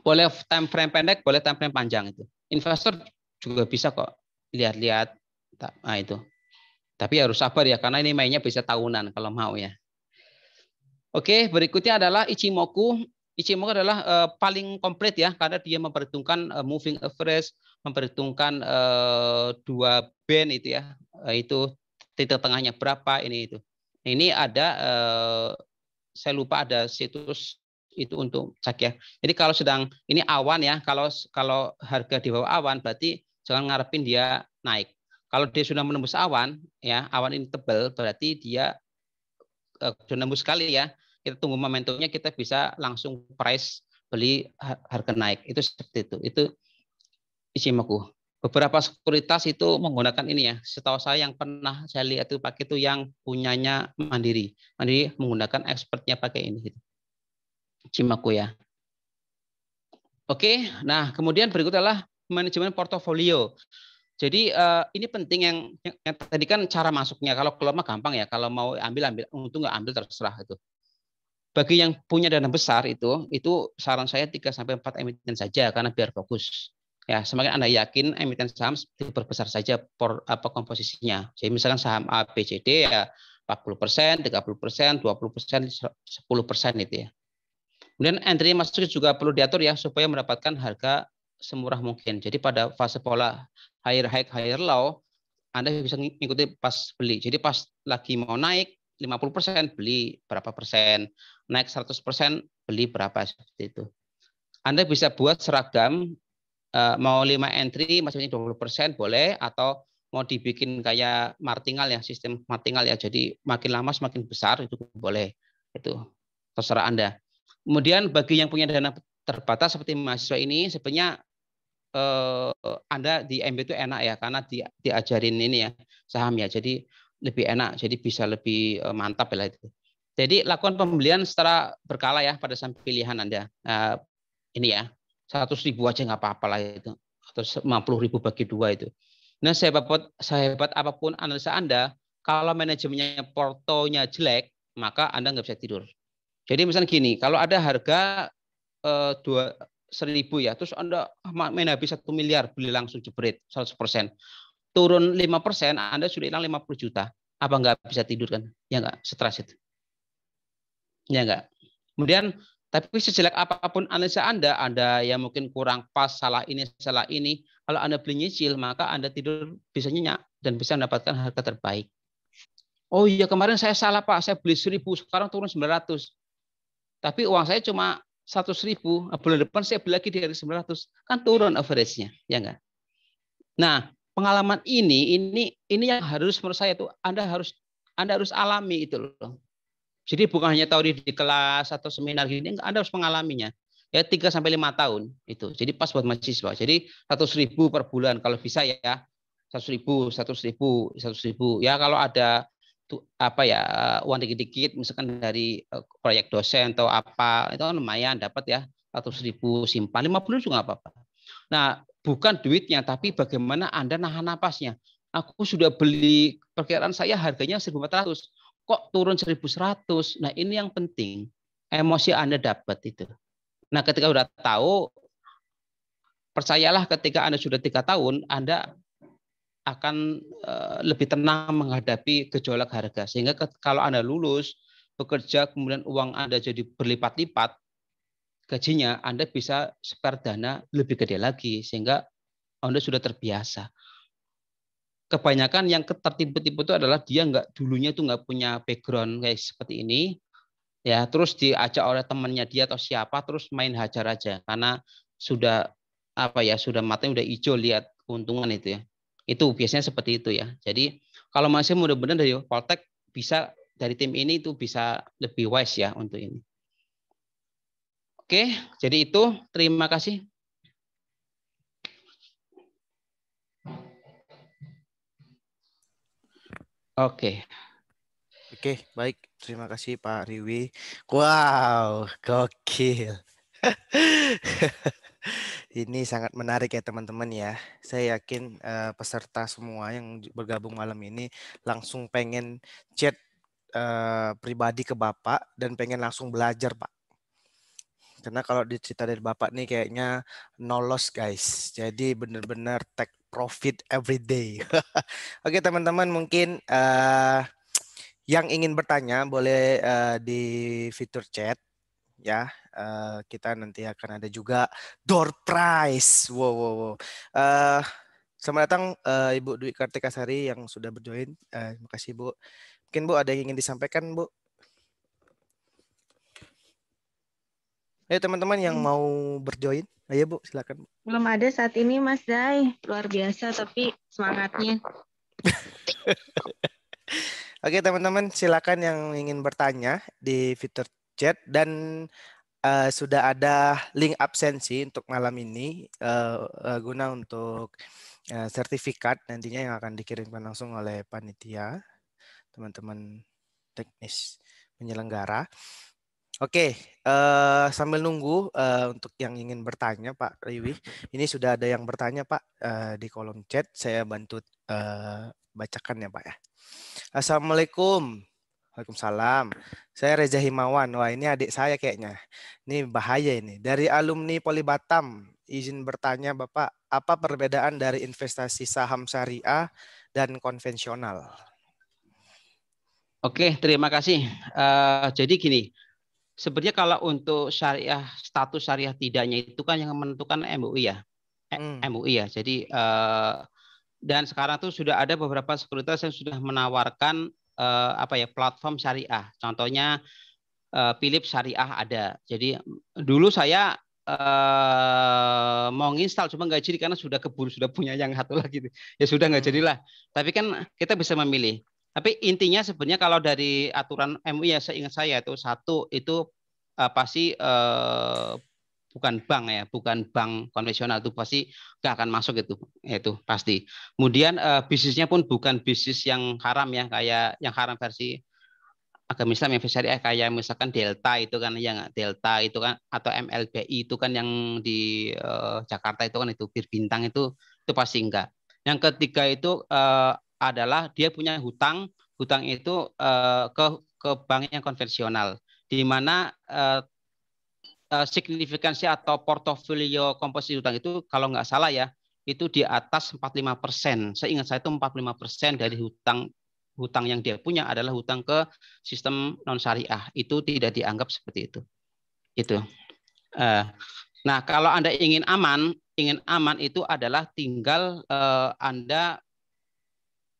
Boleh time frame pendek, boleh time frame panjang itu. Investor juga bisa kok lihat-lihat nah itu tapi harus sabar ya karena ini mainnya bisa tahunan kalau mau ya oke berikutnya adalah ichimoku ichimoku adalah uh, paling komplit ya karena dia memperhitungkan uh, moving average memperhitungkan uh, dua band itu ya uh, itu titik tengahnya berapa ini itu ini ada uh, saya lupa ada situs itu untuk cek ya. Jadi kalau sedang ini awan ya, kalau kalau harga di bawah awan berarti Jangan ngarepin dia naik. Kalau dia sudah menembus awan, ya awan ini tebal, berarti dia eh, sudah menembus sekali ya. Kita tunggu momentumnya, kita bisa langsung price beli harga naik. Itu seperti itu. Itu isimaku. Beberapa sekuritas itu menggunakan ini ya. Setahu saya yang pernah saya lihat itu pakai itu yang punyanya Mandiri. Mandiri menggunakan expertnya pakai ini. Cimaku gitu. ya. Oke, nah kemudian berikut adalah manajemen portofolio. Jadi uh, ini penting yang, yang, yang tadi kan cara masuknya. Kalau keluar mah gampang ya. Kalau mau ambil ambil, untung nggak ambil terserah itu. Bagi yang punya dana besar itu, itu saran saya 3 sampai empat emiten saja karena biar fokus. Ya, semakin Anda yakin emiten saham diperbesar saja por, apa komposisinya. Jadi misalkan saham ABCD ya 40%, 30%, 20%, 10% itu ya. Kemudian entry masuk juga perlu diatur ya supaya mendapatkan harga semurah mungkin. Jadi pada fase pola higher high higher low Anda bisa mengikuti pas beli. Jadi pas lagi mau naik 50% beli berapa persen, naik 100% beli berapa seperti itu. Anda bisa buat seragam eh, mau 5 entry maksudnya 20% boleh atau mau dibikin kayak martingale ya, sistem martingale ya. Jadi makin lama semakin besar itu boleh. Itu terserah Anda. Kemudian bagi yang punya dana terbatas seperti mahasiswa ini sebenarnya eh, Anda di MB itu enak ya karena di, diajarin ini ya saham ya. Jadi lebih enak, jadi bisa lebih eh, mantap ya itu. Jadi lakukan pembelian secara berkala ya pada saham pilihan Anda. Eh, ini ya, 100 ribu aja nggak apa-apa lah itu. Atau 50 ribu bagi dua itu. Nah, saya saya sehebat apapun analisa Anda, kalau manajemennya portonya jelek, maka Anda nggak bisa tidur. Jadi misalnya gini, kalau ada harga eh, dua, seribu ya, terus Anda main habis satu miliar beli langsung jebret 100 persen, turun lima persen, Anda sudah hilang 50 juta. Apa nggak bisa tidur kan? Ya nggak, stres itu. Ya nggak. Kemudian tapi sejelek apapun analisa Anda, Anda yang mungkin kurang pas, salah ini, salah ini. Kalau Anda beli nyicil, maka Anda tidur bisa nyenyak dan bisa mendapatkan harga terbaik. Oh iya, kemarin saya salah Pak, saya beli 1000, sekarang turun 900. Tapi uang saya cuma 100 ribu, ah, bulan depan saya beli lagi di harga 900, kan turun average-nya, ya enggak? Nah, pengalaman ini, ini ini yang harus menurut saya itu Anda harus Anda harus alami itu loh. Jadi bukan hanya tahu di kelas atau seminar gini, Anda harus mengalaminya. Ya tiga sampai lima tahun itu. Jadi pas buat mahasiswa. Jadi 100 ribu per bulan kalau bisa ya. 100 ribu, 100 ribu, 100 ribu. Ya kalau ada tuh apa ya eh, uang dikit-dikit misalkan dari eh, proyek dosen atau apa itu kan lumayan dapat ya ratus ribu simpan 50 juga apa-apa. Nah bukan duitnya tapi bagaimana anda nahan napasnya. Aku sudah beli perkiraan saya harganya 1.400 kok turun 1.100. Nah ini yang penting emosi anda dapat itu. Nah ketika sudah tahu percayalah ketika anda sudah tiga tahun anda akan uh, lebih tenang menghadapi gejolak harga. Sehingga ke, kalau Anda lulus, bekerja, kemudian uang Anda jadi berlipat-lipat, gajinya Anda bisa spare dana lebih gede lagi, sehingga Anda sudah terbiasa. Kebanyakan yang tertipu-tipu itu adalah dia nggak dulunya tuh nggak punya background kayak seperti ini, ya terus diajak oleh temannya dia atau siapa terus main hajar aja karena sudah apa ya sudah matanya udah hijau lihat keuntungan itu ya itu biasanya seperti itu ya. Jadi kalau masih mudah-mudahan dari Poltek bisa dari tim ini itu bisa lebih wise ya untuk ini. Oke, jadi itu terima kasih. Oke. Oke, baik. Terima kasih Pak Riwi. Wow, gokil. Ini sangat menarik ya teman-teman ya. Saya yakin uh, peserta semua yang bergabung malam ini langsung pengen chat uh, pribadi ke Bapak dan pengen langsung belajar Pak. Karena kalau dicerita dari Bapak nih kayaknya no loss guys. Jadi benar-benar take profit every day. Oke teman-teman mungkin uh, yang ingin bertanya boleh uh, di fitur chat ya. Uh, kita nanti akan ada juga door prize. Wow, wow, wow. Uh, selamat datang uh, Ibu Dwi Kartika Sari yang sudah berjoin. Uh, terima kasih Bu. Mungkin Bu ada yang ingin disampaikan Bu? Ayo teman-teman yang hmm. mau berjoin, ayo Bu silakan. Belum ada saat ini Mas Dai, luar biasa tapi semangatnya. Oke teman-teman silakan yang ingin bertanya di fitur chat dan uh, sudah ada link absensi untuk malam ini uh, uh, guna untuk uh, sertifikat nantinya yang akan dikirimkan langsung oleh panitia teman-teman teknis penyelenggara. Oke, okay, uh, sambil nunggu uh, untuk yang ingin bertanya Pak Riwi, ini sudah ada yang bertanya Pak uh, di kolom chat, saya bantu uh, bacakan ya Pak ya. Assalamualaikum. Waalaikumsalam. Saya Reza Himawan. Wah, ini adik saya kayaknya. Ini bahaya ini. Dari alumni Poli Batam, izin bertanya Bapak, apa perbedaan dari investasi saham syariah dan konvensional? Oke, terima kasih. Uh, jadi gini, sebenarnya kalau untuk syariah status syariah tidaknya itu kan yang menentukan MUI ya. Eh, hmm. MUI ya. Jadi uh, dan sekarang tuh sudah ada beberapa sekuritas yang sudah menawarkan eh, apa ya platform syariah. Contohnya eh, Philip Syariah ada. Jadi dulu saya eh, mau install cuma nggak jadi karena sudah keburu sudah punya yang satu lagi. Ya sudah nggak hmm. jadilah. Tapi kan kita bisa memilih. Tapi intinya sebenarnya kalau dari aturan MUI ya seingat saya itu satu itu apa sih eh, bukan bank ya, bukan bank konvensional itu pasti nggak akan masuk itu, itu pasti. Kemudian uh, bisnisnya pun bukan bisnis yang haram ya, kayak yang haram versi agama Islam yang syariah kayak misalkan Delta itu kan yang Delta itu kan atau MLBI itu kan yang di uh, Jakarta itu kan itu bir bintang itu itu pasti enggak. Yang ketiga itu uh, adalah dia punya hutang, hutang itu uh, ke ke bank yang konvensional di mana uh, Eh, signifikansi atau portofolio komposisi utang itu kalau nggak salah ya itu di atas 45 persen. saya ingat saya itu 45 persen dari hutang hutang yang dia punya adalah hutang ke sistem non syariah. Itu tidak dianggap seperti itu. Itu. Eh, nah kalau anda ingin aman, ingin aman itu adalah tinggal eh, anda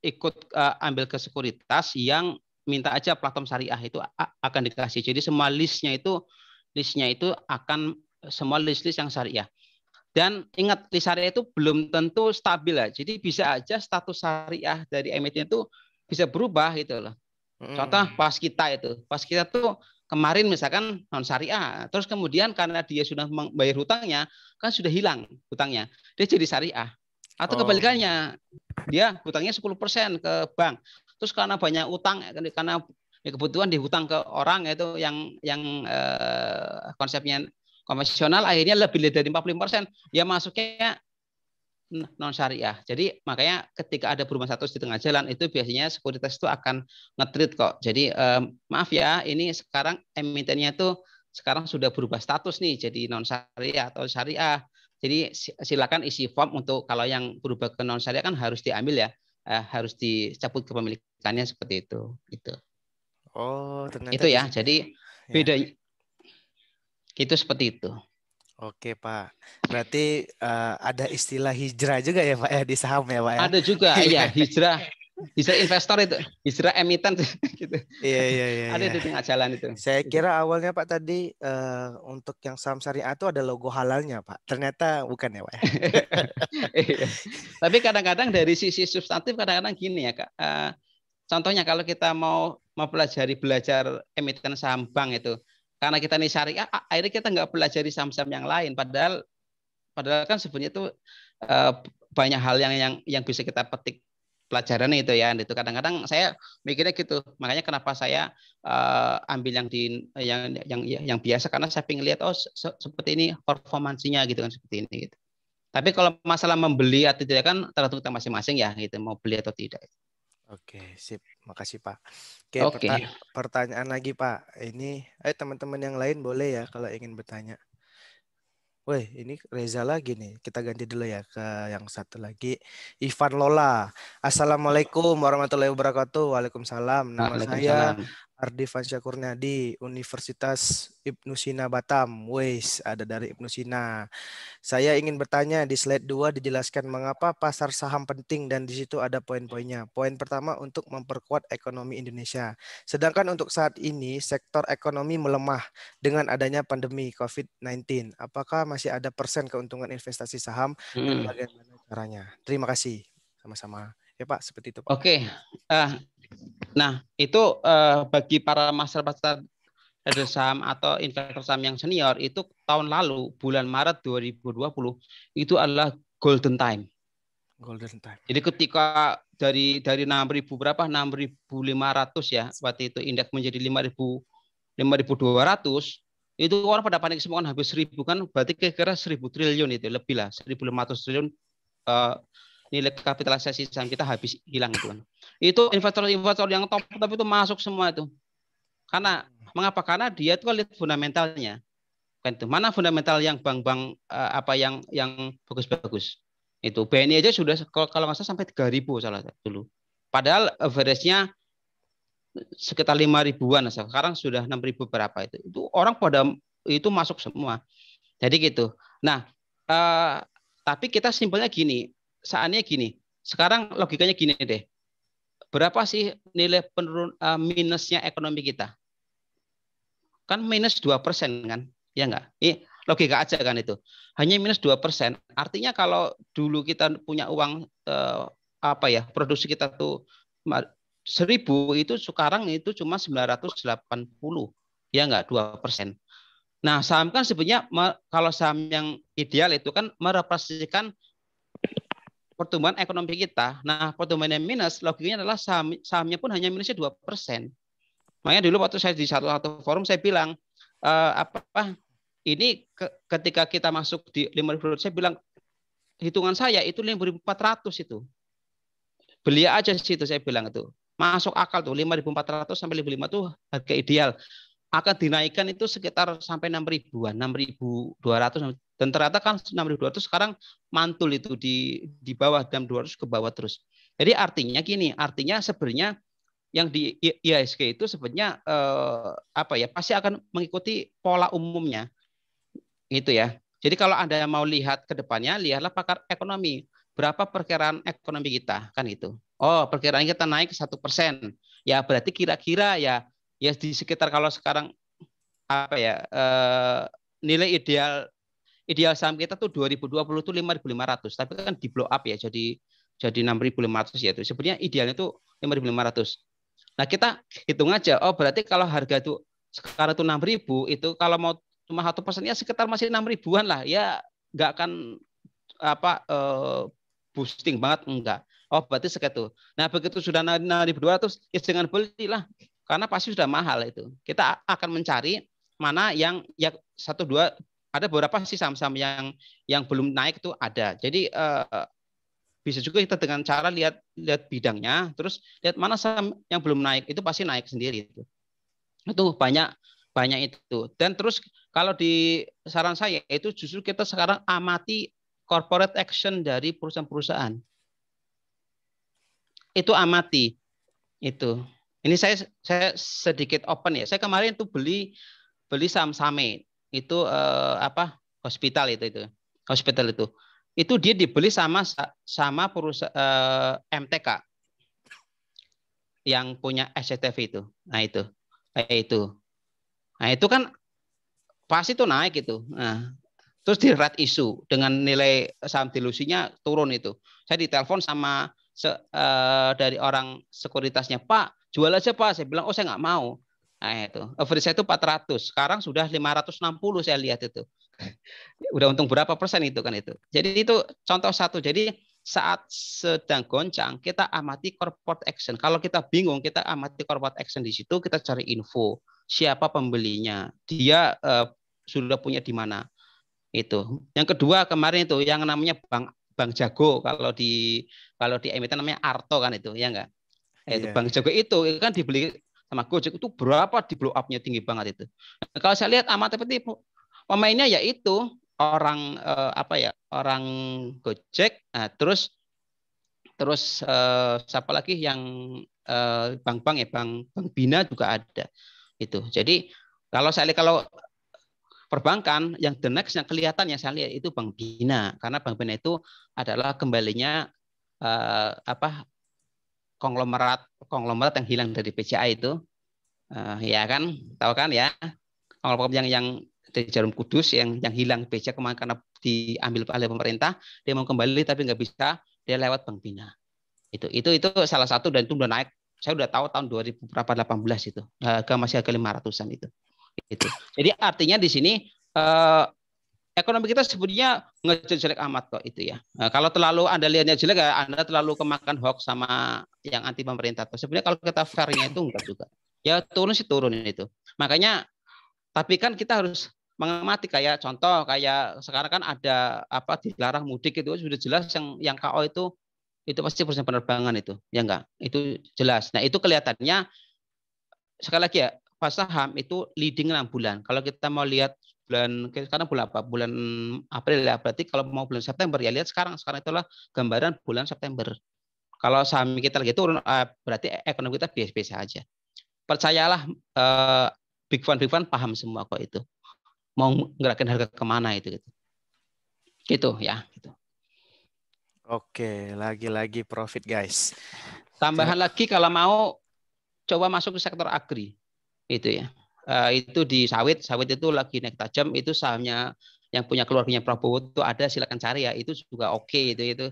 ikut ambil ke sekuritas yang minta aja platform syariah itu akan dikasih. Jadi semua listnya itu listnya itu akan semua list-list yang syariah. Dan ingat, list syariah itu belum tentu stabil. Ya. Jadi bisa aja status syariah dari emiten itu bisa berubah gitu loh. Hmm. Contoh pas kita itu, pas kita tuh kemarin misalkan non syariah, terus kemudian karena dia sudah membayar hutangnya, kan sudah hilang hutangnya. Dia jadi syariah. Atau oh. kebalikannya, dia hutangnya 10% ke bank. Terus karena banyak utang, karena ya kebutuhan dihutang ke orang itu yang yang eh, konsepnya konvensional akhirnya lebih dari 45% ya masuknya non syariah. Jadi makanya ketika ada perubahan status di tengah jalan itu biasanya sekuritas itu akan ngetrit kok. Jadi eh, maaf ya, ini sekarang emitennya itu sekarang sudah berubah status nih jadi non syariah atau syariah. Jadi silakan isi form untuk kalau yang berubah ke non syariah kan harus diambil ya, eh, harus dicabut kepemilikannya seperti itu. Gitu. Oh, ternyata itu ya. Jadi ya. beda itu seperti itu. Oke Pak, berarti uh, ada istilah hijrah juga ya Pak ya di saham ya Pak ya? Ada juga, iya hijrah, hijrah investor itu, hijrah emiten gitu. Iya iya iya. Ada iya. di tengah jalan itu. Saya kira awalnya Pak tadi uh, untuk yang saham syariah itu ada logo halalnya Pak, ternyata bukan ya Pak. Ya? Iya. Tapi kadang-kadang dari sisi substantif kadang-kadang gini ya Kak. Uh, contohnya kalau kita mau mempelajari belajar emiten saham bank itu. Karena kita nih syariah, akhirnya kita nggak pelajari saham-saham yang lain. Padahal, padahal kan sebenarnya itu eh, banyak hal yang yang yang bisa kita petik pelajaran itu ya itu kadang-kadang saya mikirnya gitu makanya kenapa saya uh, ambil yang di yang yang yang biasa karena saya pengen lihat oh se seperti ini performansinya gitu kan seperti ini gitu tapi kalau masalah membeli atau tidak kan tergantung kita masing-masing ya gitu mau beli atau tidak Oke, sip. Makasih, Pak. Oke, Oke. Perta pertanyaan lagi, Pak. Ini eh teman-teman yang lain boleh ya kalau ingin bertanya. Woi, ini Reza lagi nih. Kita ganti dulu ya ke yang satu lagi. Ivan Lola. Assalamualaikum warahmatullahi wabarakatuh. Waalaikumsalam. Nama Waalaikumsalam. saya Ardi Fansyah Kurniadi, Universitas Ibnu Sina Batam. Wes, ada dari Ibnu Sina. Saya ingin bertanya di slide 2 dijelaskan mengapa pasar saham penting dan di situ ada poin-poinnya. Poin pertama untuk memperkuat ekonomi Indonesia. Sedangkan untuk saat ini sektor ekonomi melemah dengan adanya pandemi COVID-19. Apakah masih ada persen keuntungan investasi saham hmm. dan bagaimana caranya? Terima kasih. Sama-sama. Ya Pak, seperti itu Pak. Oke. Okay. Uh, Nah, itu eh, bagi para master pasar trader saham atau investor saham yang senior itu tahun lalu bulan Maret 2020 itu adalah golden time. Golden time. Jadi ketika dari dari 6000 berapa 6500 ya waktu itu indeks menjadi 5000 5200 itu orang pada panik semua kan habis 1000 kan berarti kira-kira 1000 triliun itu lebih lah 1500 triliun uh, nilai kapitalisasi saham kita habis hilang itu kan itu investor-investor yang top top itu masuk semua itu. Karena mengapa? Karena dia itu kan lihat fundamentalnya. Kan itu. Mana fundamental yang bank-bank eh, apa yang yang bagus-bagus. Itu BNI aja sudah kalau nggak salah sampai 3000 salah dulu. Padahal average-nya sekitar 5 ribuan sekarang sudah 6.000 berapa itu. Itu orang pada itu masuk semua. Jadi gitu. Nah, eh, tapi kita simpelnya gini, saatnya gini. Sekarang logikanya gini deh berapa sih nilai penurun uh, minusnya ekonomi kita? Kan minus 2% kan? Ya enggak? Eh, logika aja kan itu. Hanya minus 2%, artinya kalau dulu kita punya uang uh, apa ya, produksi kita tuh seribu itu sekarang itu cuma 980. Ya enggak? 2%. Nah, saham kan sebenarnya kalau saham yang ideal itu kan merepresentasikan pertumbuhan ekonomi kita. Nah, pertumbuhannya minus, logikanya adalah saham, sahamnya pun hanya minusnya 2%. Makanya dulu waktu saya di satu satu forum saya bilang e, apa ini ke, ketika kita masuk di 5000 saya bilang hitungan saya itu 5400 itu. Beli aja situ saya bilang itu. Masuk akal tuh 5400 sampai lima tuh harga ideal. Akan dinaikkan itu sekitar sampai 6000-an, 6200 dan ternyata kan 6.200 sekarang mantul itu di di bawah 6.200 ke bawah terus. Jadi artinya gini, artinya sebenarnya yang di IHSG itu sebenarnya eh, apa ya pasti akan mengikuti pola umumnya, gitu ya. Jadi kalau anda mau lihat ke depannya, lihatlah pakar ekonomi berapa perkiraan ekonomi kita kan itu. Oh perkiraan kita naik satu persen, ya berarti kira-kira ya ya di sekitar kalau sekarang apa ya eh, nilai ideal ideal saham kita tuh 2020 tuh 5.500, tapi kan di blow up ya jadi jadi 6.500 ya itu. Sebenarnya idealnya tuh 5.500. Nah, kita hitung aja. Oh, berarti kalau harga itu sekarang tuh 6.000 itu kalau mau cuma satu persennya sekitar masih 6 ribuan lah ya nggak akan apa eh, boosting banget enggak oh berarti segitu nah begitu sudah 6.200 ya jangan beli lah karena pasti sudah mahal itu kita akan mencari mana yang ya satu dua ada beberapa sih saham-saham yang yang belum naik itu ada. Jadi uh, bisa juga kita dengan cara lihat lihat bidangnya, terus lihat mana saham yang belum naik itu pasti naik sendiri itu. Itu banyak banyak itu. Dan terus kalau di saran saya itu justru kita sekarang amati corporate action dari perusahaan-perusahaan. Itu amati itu. Ini saya saya sedikit open ya. Saya kemarin itu beli beli saham Same itu eh, apa hospital itu itu hospital itu itu dia dibeli sama sama perusahaan eh, MTK yang punya SCTV itu nah itu kayak itu nah itu kan pasti itu naik itu nah terus di red isu dengan nilai saham dilusinya turun itu saya ditelepon sama se, eh, dari orang sekuritasnya pak jual aja pak saya bilang oh saya nggak mau Nah, itu. Average saya itu 400. Sekarang sudah 560 saya lihat itu. Udah untung berapa persen itu kan itu. Jadi itu contoh satu. Jadi saat sedang goncang, kita amati corporate action. Kalau kita bingung, kita amati corporate action di situ, kita cari info. Siapa pembelinya? Dia eh, sudah punya di mana? Itu. Yang kedua kemarin itu yang namanya bang Bank Jago kalau di kalau di emiten namanya Arto kan itu, ya enggak? Itu yeah. Bank Jago itu kan dibeli sama Gojek itu berapa di blow up-nya tinggi banget itu. Nah, kalau saya lihat amat seperti pemainnya yaitu orang eh, apa ya orang Gojek, nah, terus terus eh, siapa lagi yang eh, bang bank ya bang Bang Bina juga ada itu. Jadi kalau saya lihat kalau perbankan yang the next yang kelihatan yang saya lihat itu Bang Bina karena Bang Bina itu adalah kembalinya eh, apa konglomerat konglomerat yang hilang dari PCA itu uh, ya kan tahu kan ya konglomerat yang yang dari Jarum Kudus yang yang hilang PCA kemarin karena diambil oleh pemerintah dia mau kembali tapi nggak bisa dia lewat Bank Bina itu itu itu salah satu dan itu udah naik saya udah tahu tahun 2018 berapa belas itu harga masih harga 500-an itu itu jadi artinya di sini eh, ekonomi kita sebenarnya nggak jelek amat kok itu ya. Nah, kalau terlalu Anda lihatnya jelek, ya Anda terlalu kemakan hoax sama yang anti pemerintah. Sebenarnya kalau kita fairnya itu enggak juga. Ya turun sih turun itu. Makanya tapi kan kita harus mengamati kayak contoh kayak sekarang kan ada apa dilarang mudik itu sudah jelas yang yang KO itu itu pasti perusahaan penerbangan itu ya enggak itu jelas nah itu kelihatannya sekali lagi ya pas saham itu leading 6 bulan kalau kita mau lihat bulan sekarang bulan apa? Bulan April ya. Berarti kalau mau bulan September ya lihat sekarang. Sekarang itulah gambaran bulan September. Kalau saham kita lagi turun eh, berarti ekonomi kita biasa-biasa aja. Percayalah eh, big fund big fund paham semua kok itu. Mau gerakin harga kemana itu gitu. Gitu ya, gitu. Oke, lagi-lagi profit guys. Tambahan lagi kalau mau coba masuk ke sektor agri. Itu ya. Eh, itu di sawit sawit itu lagi naik tajam itu sahamnya yang punya keluarganya Prabowo itu ada silakan cari ya itu juga oke okay, itu itu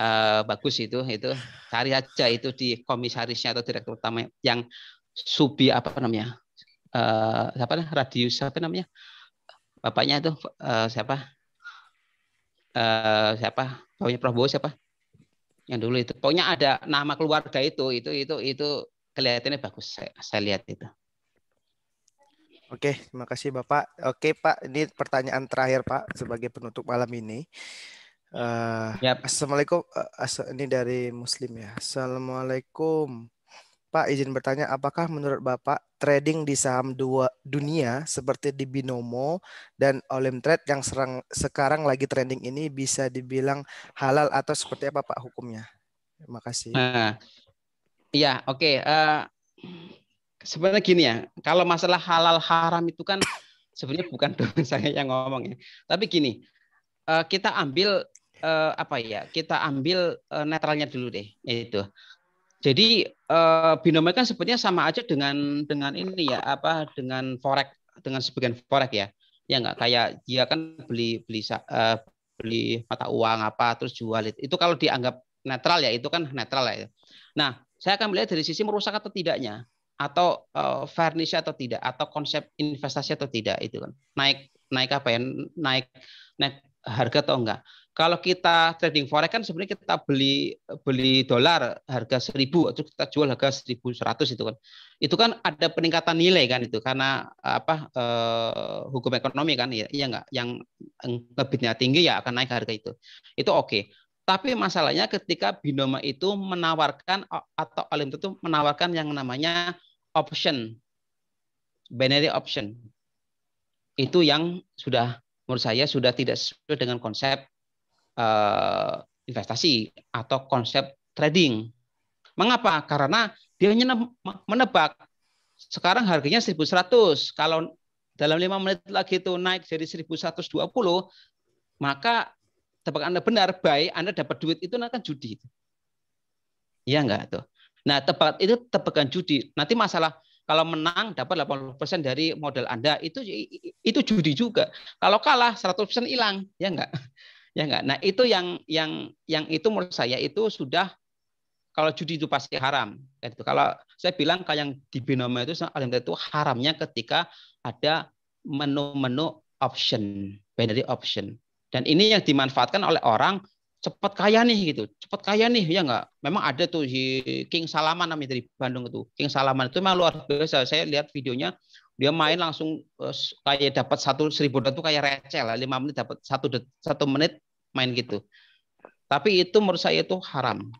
uh, bagus itu itu cari aja itu di komisarisnya atau direktur utama yang subi apa namanya uh, eh, siapa radius apa namanya bapaknya itu uh, siapa uh, siapa bapaknya Prabowo siapa yang dulu itu pokoknya ada nama keluarga itu itu itu itu kelihatannya bagus saya, saya lihat itu Oke, terima kasih Bapak. Oke Pak, ini pertanyaan terakhir Pak sebagai penutup malam ini. Uh, eh, yep. Assalamualaikum. Uh, ini dari Muslim ya. Assalamualaikum. Pak izin bertanya, apakah menurut Bapak trading di saham dua dunia seperti di Binomo dan Olimtrade yang serang, sekarang lagi trending ini bisa dibilang halal atau seperti apa Pak hukumnya? Terima kasih. Nah, iya, uh, oke. Okay. Uh, eh, sebenarnya gini ya, kalau masalah halal haram itu kan sebenarnya bukan domain saya yang ngomong ya. Tapi gini, eh, kita ambil eh, apa ya? Kita ambil eh, netralnya dulu deh, itu. Jadi binomial kan sebenarnya sama aja dengan dengan ini ya, apa dengan forex dengan sebagian forex ya. Ya enggak kayak dia kan beli beli beli mata uang apa terus jual itu. Itu kalau dianggap netral ya, itu kan netral ya. Nah, saya akan melihat dari sisi merusak atau tidaknya atau uh, eh, fairness atau tidak atau konsep investasi atau tidak itu kan naik naik apa ya naik naik harga atau enggak kalau kita trading forex kan sebenarnya kita beli beli dolar harga seribu atau kita jual harga 1100 itu kan. Itu kan ada peningkatan nilai kan itu karena eh, apa uh, hukum ekonomi kan ya iya enggak yang ngebitnya tinggi ya akan naik harga itu. Itu oke. Okay. Tapi masalahnya ketika binoma itu menawarkan atau alim itu menawarkan yang namanya option, binary option. Itu yang sudah menurut saya sudah tidak sesuai dengan konsep uh, investasi atau konsep trading. Mengapa? Karena dia hanya menebak sekarang harganya 1100. Kalau dalam lima menit lagi itu naik jadi 1120, maka tebakan Anda benar, baik Anda dapat duit itu akan judi. Iya enggak tuh. Nah, tebak itu tebakan judi. Nanti masalah kalau menang dapat 80% dari modal Anda itu itu judi juga. Kalau kalah 100% hilang, ya enggak? Ya enggak. Nah, itu yang yang yang itu menurut saya itu sudah kalau judi itu pasti haram. Gitu. Kalau saya bilang kalau yang di binoma itu itu haramnya ketika ada menu-menu option, binary option. Dan ini yang dimanfaatkan oleh orang cepat kaya nih gitu, cepat kaya nih ya nggak. Memang ada tuh si King Salaman namanya dari Bandung itu. King Salaman itu memang luar biasa. Saya lihat videonya dia main langsung eh, kayak dapat satu seribu dan itu kayak receh lah lima menit dapat satu satu menit main gitu tapi itu menurut saya itu haram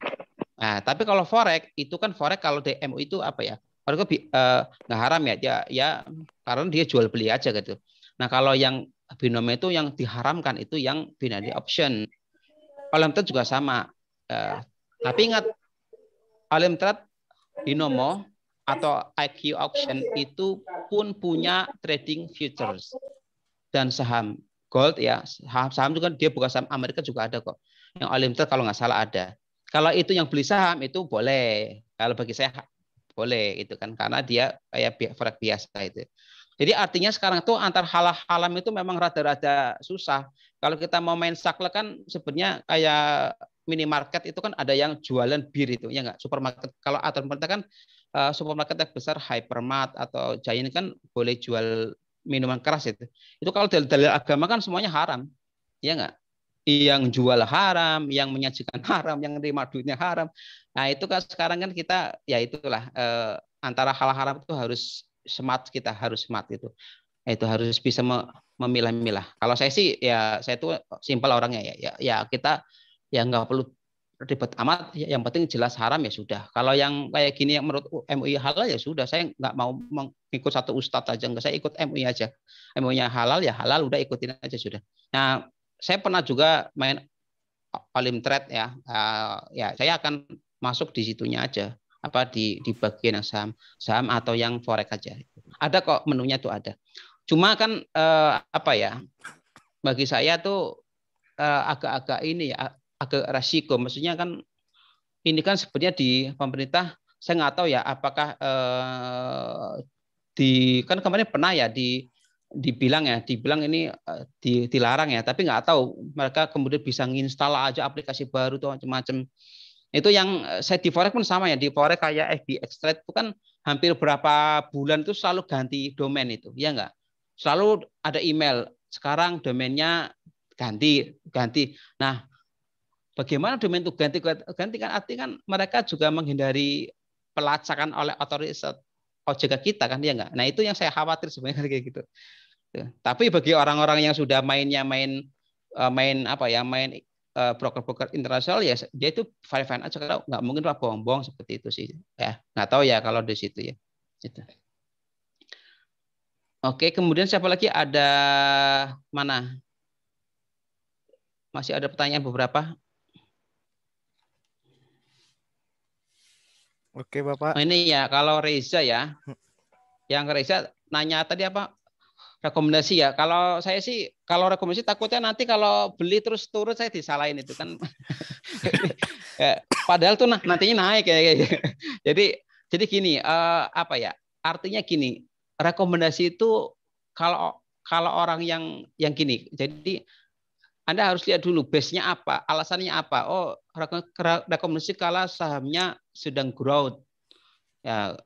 nah tapi kalau forex itu kan forex kalau DMO itu apa ya kalau eh, nggak haram ya ya ya karena dia jual beli aja gitu nah kalau yang binomo itu yang diharamkan itu yang binary option alam juga sama. Eh, tapi ingat alam trat binomo atau IQ auction itu pun punya trading futures dan saham gold ya saham, saham juga dia bukan saham Amerika juga ada kok yang alim kalau nggak salah ada kalau itu yang beli saham itu boleh kalau bagi saya boleh itu kan karena dia kayak forex biasa itu jadi artinya sekarang tuh antar halal halam itu memang rada-rada susah kalau kita mau main saklek kan sebenarnya kayak minimarket itu kan ada yang jualan bir itu ya enggak supermarket kalau aturan pemerintah kan eh, supermarket yang besar hypermart atau giant kan boleh jual minuman keras itu itu kalau dalil, dalil agama kan semuanya haram ya enggak yang jual haram yang menyajikan haram yang terima duitnya haram nah itu kan sekarang kan kita ya itulah eh, antara hal haram itu harus smart kita harus smart itu itu harus bisa me memilah-milah. Kalau saya sih ya saya tuh simpel orangnya ya. Ya, ya kita ya nggak perlu ribet amat. Ya, yang penting jelas haram ya sudah. Kalau yang kayak gini yang menurut MUI halal ya sudah. Saya nggak mau mengikut satu ustadz aja. Nggak saya ikut MUI aja. MUI-nya halal ya halal. Udah ikutin aja sudah. Nah saya pernah juga main olim thread ya. Uh, ya saya akan masuk di situnya aja apa di di bagian yang saham saham atau yang forex aja ada kok menunya tuh ada Cuma kan eh, apa ya? Bagi saya tuh eh, agak-agak uh, ini ya agak resiko. Maksudnya kan ini kan sebenarnya di pemerintah saya nggak tahu ya apakah eh, di kan kemarin pernah ya di dibilang ya, dibilang ini eh, di, dilarang ya, tapi nggak tahu mereka kemudian bisa nginstal aja aplikasi baru tuh macam-macam. Itu yang eh, saya di forex pun sama ya, di forex kayak FB Trade itu kan hampir berapa bulan itu selalu ganti domain itu, ya nggak? selalu ada email. Sekarang domainnya ganti, ganti. Nah, bagaimana domain itu ganti, ganti kan artinya kan mereka juga menghindari pelacakan oleh otoritas OJK kita kan dia enggak. Nah, itu yang saya khawatir sebenarnya kayak gitu. Ya, tapi bagi orang-orang yang sudah mainnya main eh, main apa ya, main eh, broker-broker internasional ya dia itu fine-fine aja kalau nggak mungkin lah bohong-bohong seperti itu sih ya nggak tahu ya kalau di situ ya gitu. Oke, kemudian siapa lagi ada mana? Masih ada pertanyaan beberapa? Oke, Bapak. Oh, ini ya, kalau Reza ya. Hmm. Yang Reza nanya tadi apa? Rekomendasi ya. Kalau saya sih, kalau rekomendasi takutnya nanti kalau beli terus turun saya disalahin itu kan. Padahal tuh nah, nantinya naik ya. Jadi jadi gini, eh, apa ya? Artinya gini, rekomendasi itu kalau kalau orang yang yang gini, jadi Anda harus lihat dulu base-nya apa, alasannya apa. Oh, rekomendasi kalau sahamnya sedang growth. Ya,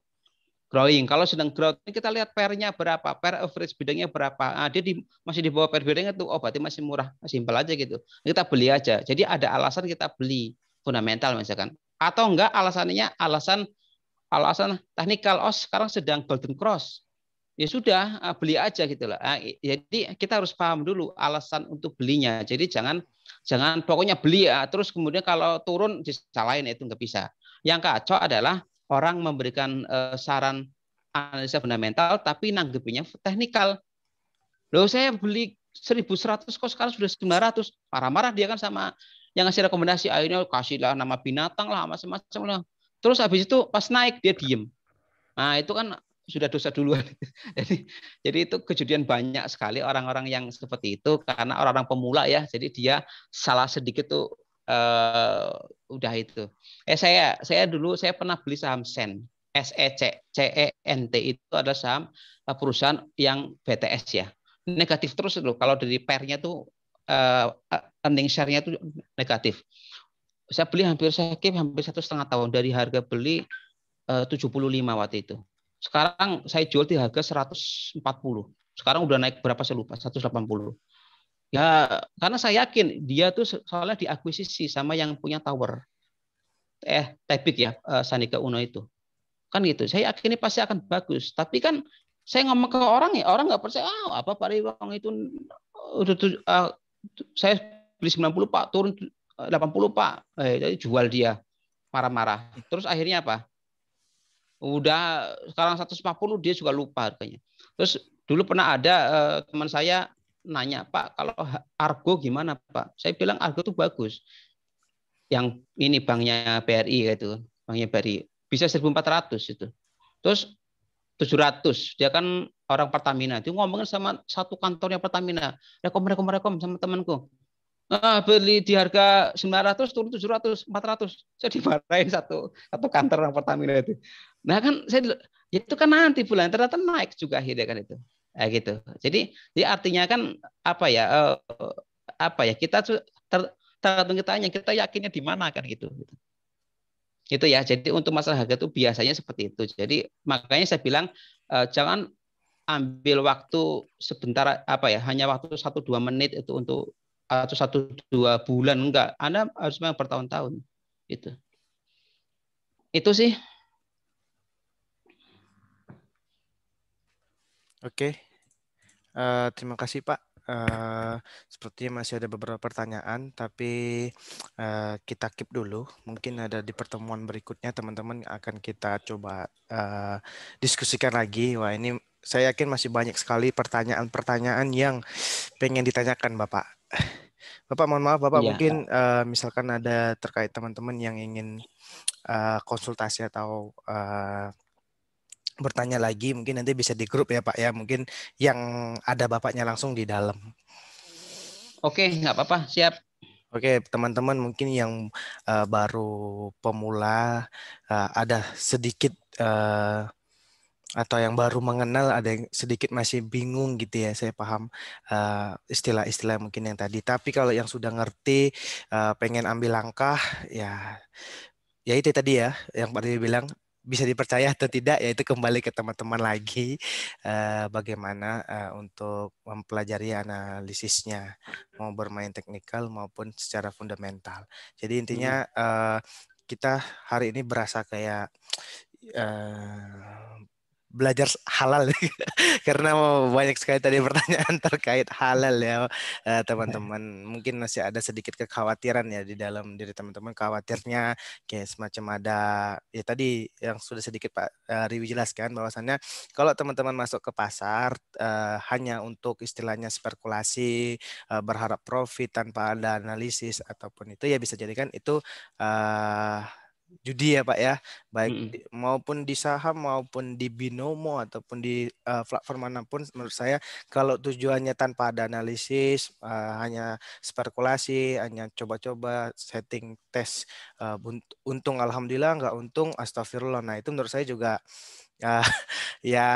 growing. Kalau sedang growth, kita lihat nya berapa, per average bidangnya berapa. nah, dia di, masih di bawah per bidangnya tuh, oh berarti masih murah, simpel aja gitu. Kita beli aja. Jadi ada alasan kita beli fundamental misalkan. Atau enggak alasannya alasan alasan teknikal, oh sekarang sedang golden cross ya sudah ah, beli aja gitu loh. Ah, jadi kita harus paham dulu alasan untuk belinya. Jadi jangan jangan pokoknya beli ya. Terus kemudian kalau turun disalahin itu nggak bisa. Yang kacau adalah orang memberikan eh, saran analisa fundamental tapi nanggepinya teknikal. Loh saya beli 1100 kok sekarang sudah 900. Marah-marah dia kan sama yang ngasih rekomendasi akhirnya kasihlah nama binatang lah macam-macam lah. Terus habis itu pas naik dia diem. Nah itu kan sudah dosa duluan. jadi jadi itu kejadian banyak sekali orang-orang yang seperti itu karena orang-orang pemula ya. Jadi dia salah sedikit tuh uh, udah itu. Eh saya saya dulu saya pernah beli saham Sen. E e n t itu adalah saham eh, perusahaan yang BTS ya. Negatif terus loh kalau dari pernya tuh uh, earning share-nya tuh negatif. Saya beli hampir saya keep hampir satu setengah tahun dari harga beli uh, 75 waktu itu sekarang saya jual di harga 140. Sekarang udah naik berapa saya lupa, 180. Ya, karena saya yakin dia tuh soalnya diakuisisi sama yang punya tower. Eh, Tebik ya, eh, Sanika Uno itu. Kan gitu. Saya yakin ini pasti akan bagus. Tapi kan saya ngomong ke orang ya, orang nggak percaya, ah oh, apa Pak Riwang itu eh, udah uh, saya beli 90 Pak, turun 80 Pak. Eh, jadi jual dia marah-marah. Terus akhirnya apa? udah sekarang 140 dia juga lupa harganya. Terus dulu pernah ada eh, teman saya nanya, "Pak, kalau Argo gimana, Pak?" Saya bilang Argo itu bagus. Yang ini banknya BRI gitu, banknya BRI. Bisa 1400 itu. Terus 700, dia kan orang Pertamina. Dia ngomongin sama satu kantornya Pertamina. Rekom rekom rekom sama temanku. Ah, beli di harga 900 turun 700, 400. Saya dimarahin satu satu kantor yang Pertamina itu. Nah, kan saya ya itu kan nanti bulan ternyata naik juga akhirnya kan itu. Ya, gitu. Jadi, jadi artinya kan apa ya? Eh, apa ya? Kita ter, tergantung kita hanya kita yakinnya di mana kan gitu. gitu itu ya jadi untuk masalah harga itu biasanya seperti itu jadi makanya saya bilang eh, jangan ambil waktu sebentar apa ya hanya waktu satu dua menit itu untuk atau satu dua bulan enggak anda harus memang bertahun-tahun itu itu sih oke uh, terima kasih pak uh, sepertinya masih ada beberapa pertanyaan tapi uh, kita keep dulu mungkin ada di pertemuan berikutnya teman-teman akan kita coba uh, diskusikan lagi wah ini saya yakin masih banyak sekali pertanyaan-pertanyaan yang pengen ditanyakan bapak Bapak mohon maaf Bapak ya. mungkin uh, misalkan ada terkait teman-teman yang ingin uh, konsultasi atau uh, bertanya lagi mungkin nanti bisa di grup ya Pak ya mungkin yang ada bapaknya langsung di dalam. Oke nggak apa-apa siap. Oke teman-teman mungkin yang uh, baru pemula uh, ada sedikit uh, atau yang baru mengenal ada yang sedikit masih bingung gitu ya saya paham eh, istilah-istilah uh, mungkin yang tadi tapi kalau yang sudah ngerti uh, pengen ambil langkah ya ya itu tadi ya yang tadi bilang bisa dipercaya atau tidak ya itu kembali ke teman-teman lagi uh, bagaimana uh, untuk mempelajari analisisnya mau bermain teknikal maupun secara fundamental jadi intinya uh, kita hari ini berasa kayak uh, belajar halal karena banyak sekali tadi pertanyaan terkait halal ya eh, teman-teman mungkin masih ada sedikit kekhawatiran ya di dalam diri teman-teman khawatirnya kayak semacam ada ya tadi yang sudah sedikit Pak eh, Riwi jelaskan bahwasannya kalau teman-teman masuk ke pasar eh, hanya untuk istilahnya spekulasi berharap profit tanpa ada analisis ataupun itu ya bisa jadikan itu judi ya Pak ya, baik mm -hmm. maupun di saham maupun di binomo ataupun di uh, platform manapun menurut saya kalau tujuannya tanpa ada analisis uh, hanya spekulasi, hanya coba-coba setting tes uh, untung alhamdulillah nggak untung astagfirullah. Nah, itu menurut saya juga uh, ya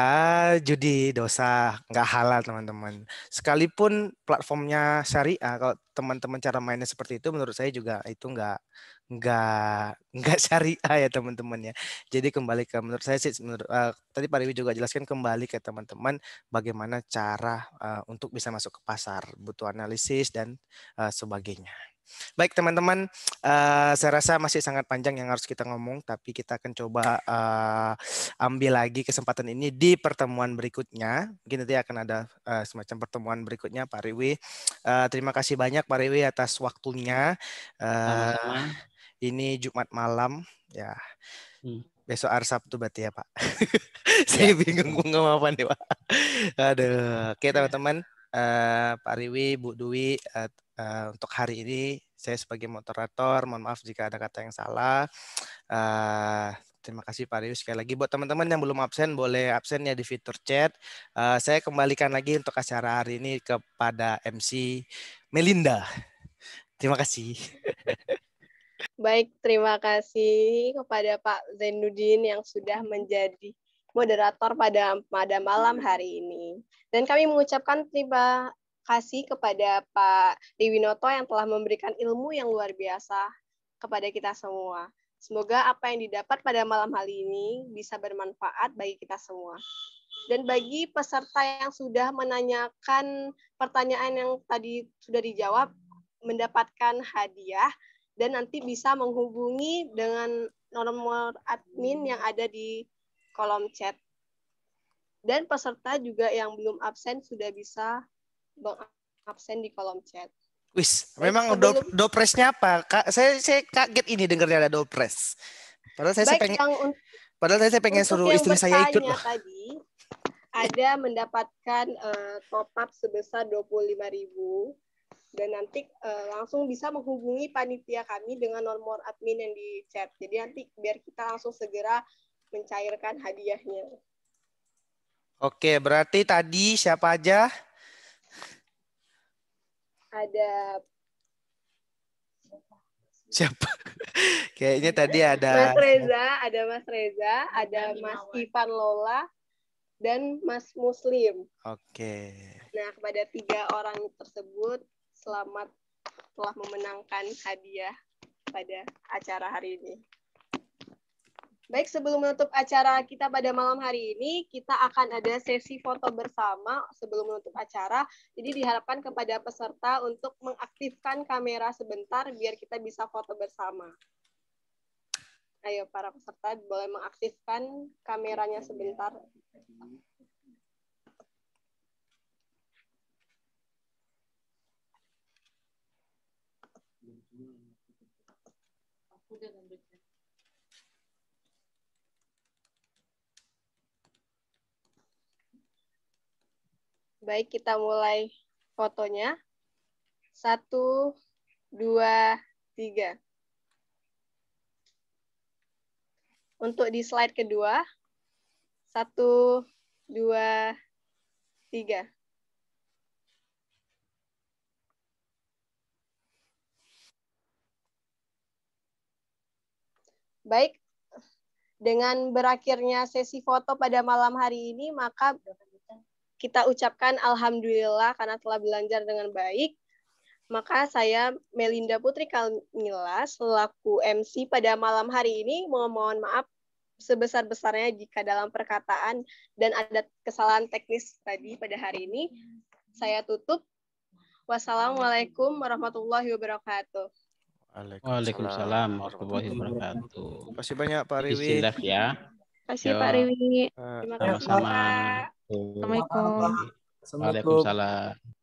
judi dosa nggak halal teman-teman. Sekalipun platformnya syariah, kalau teman-teman cara mainnya seperti itu, menurut saya juga itu nggak nggak nggak syariah ya teman-teman ya. Jadi kembali ke menurut saya sih menurut uh, tadi Pak Riwi juga jelaskan kembali ke teman-teman bagaimana cara uh, untuk bisa masuk ke pasar, butuh analisis dan uh, sebagainya. Baik teman-teman, uh, saya rasa masih sangat panjang yang harus kita ngomong, tapi kita akan coba uh, ambil lagi kesempatan ini di pertemuan berikutnya. Mungkin nanti akan ada uh, semacam pertemuan berikutnya, Pak Riwi. Uh, terima kasih banyak Pak Riwi atas waktunya. Uh, Sama -sama. Ini Jumat malam ya. Hmm. Besok hari Sabtu berarti ya Pak. Saya ya. bingung mau ngomong apa nih Pak. Aduh. Oke ya. teman-teman. Uh, Pak Riwi, Bu Dwi, uh, uh, untuk hari ini saya sebagai moderator, mohon maaf jika ada kata yang salah. Uh, terima kasih Pak Rius sekali lagi buat teman-teman yang belum absen boleh absen ya di fitur chat. Uh, saya kembalikan lagi untuk acara hari ini kepada MC Melinda. Terima kasih. Baik, terima kasih kepada Pak Zainuddin yang sudah menjadi moderator pada pada malam hari ini. Dan kami mengucapkan terima kasih kepada Pak Riwinoto yang telah memberikan ilmu yang luar biasa kepada kita semua. Semoga apa yang didapat pada malam hari ini bisa bermanfaat bagi kita semua. Dan bagi peserta yang sudah menanyakan pertanyaan yang tadi sudah dijawab, mendapatkan hadiah dan nanti bisa menghubungi dengan nomor admin yang ada di kolom chat. Dan peserta juga yang belum absen sudah bisa absen di kolom chat. Wis, memang do, dopresnya apa? Kak, saya saya kaget ini dengarnya ada dopres. Padahal saya, saya pengen yang, padahal saya, saya pengen suruh istri saya ikut loh. Tadi ada mendapatkan uh, top up sebesar 25.000 dan nanti uh, langsung bisa menghubungi panitia kami dengan nomor admin yang di chat. Jadi nanti biar kita langsung segera mencairkan hadiahnya. Oke, berarti tadi siapa aja? Ada siapa? Kayaknya tadi ada Mas Reza, ada Mas Reza, ada Mas Ivan Lola, dan Mas Muslim. Oke. Nah, kepada tiga orang tersebut selamat telah memenangkan hadiah pada acara hari ini. Baik, sebelum menutup acara kita pada malam hari ini, kita akan ada sesi foto bersama sebelum menutup acara. Jadi diharapkan kepada peserta untuk mengaktifkan kamera sebentar biar kita bisa foto bersama. Ayo para peserta boleh mengaktifkan kameranya sebentar. Ya. Baik, kita mulai fotonya. Satu, dua, tiga. Untuk di slide kedua, satu, dua, tiga. Baik, dengan berakhirnya sesi foto pada malam hari ini, maka kita ucapkan Alhamdulillah karena telah belajar dengan baik. Maka saya Melinda Putri Kalmila selaku MC pada malam hari ini mohon maaf sebesar-besarnya jika dalam perkataan dan ada kesalahan teknis tadi pada hari ini. Saya tutup. Wassalamualaikum warahmatullahi wabarakatuh. Waalaikumsalam warahmatullahi wabarakatuh. Terima kasih banyak Pak Riwi. ya. Ah. Terima kasih Pak Riwi. Sama-sama. Assalamualaikum. Waalaikumsalam.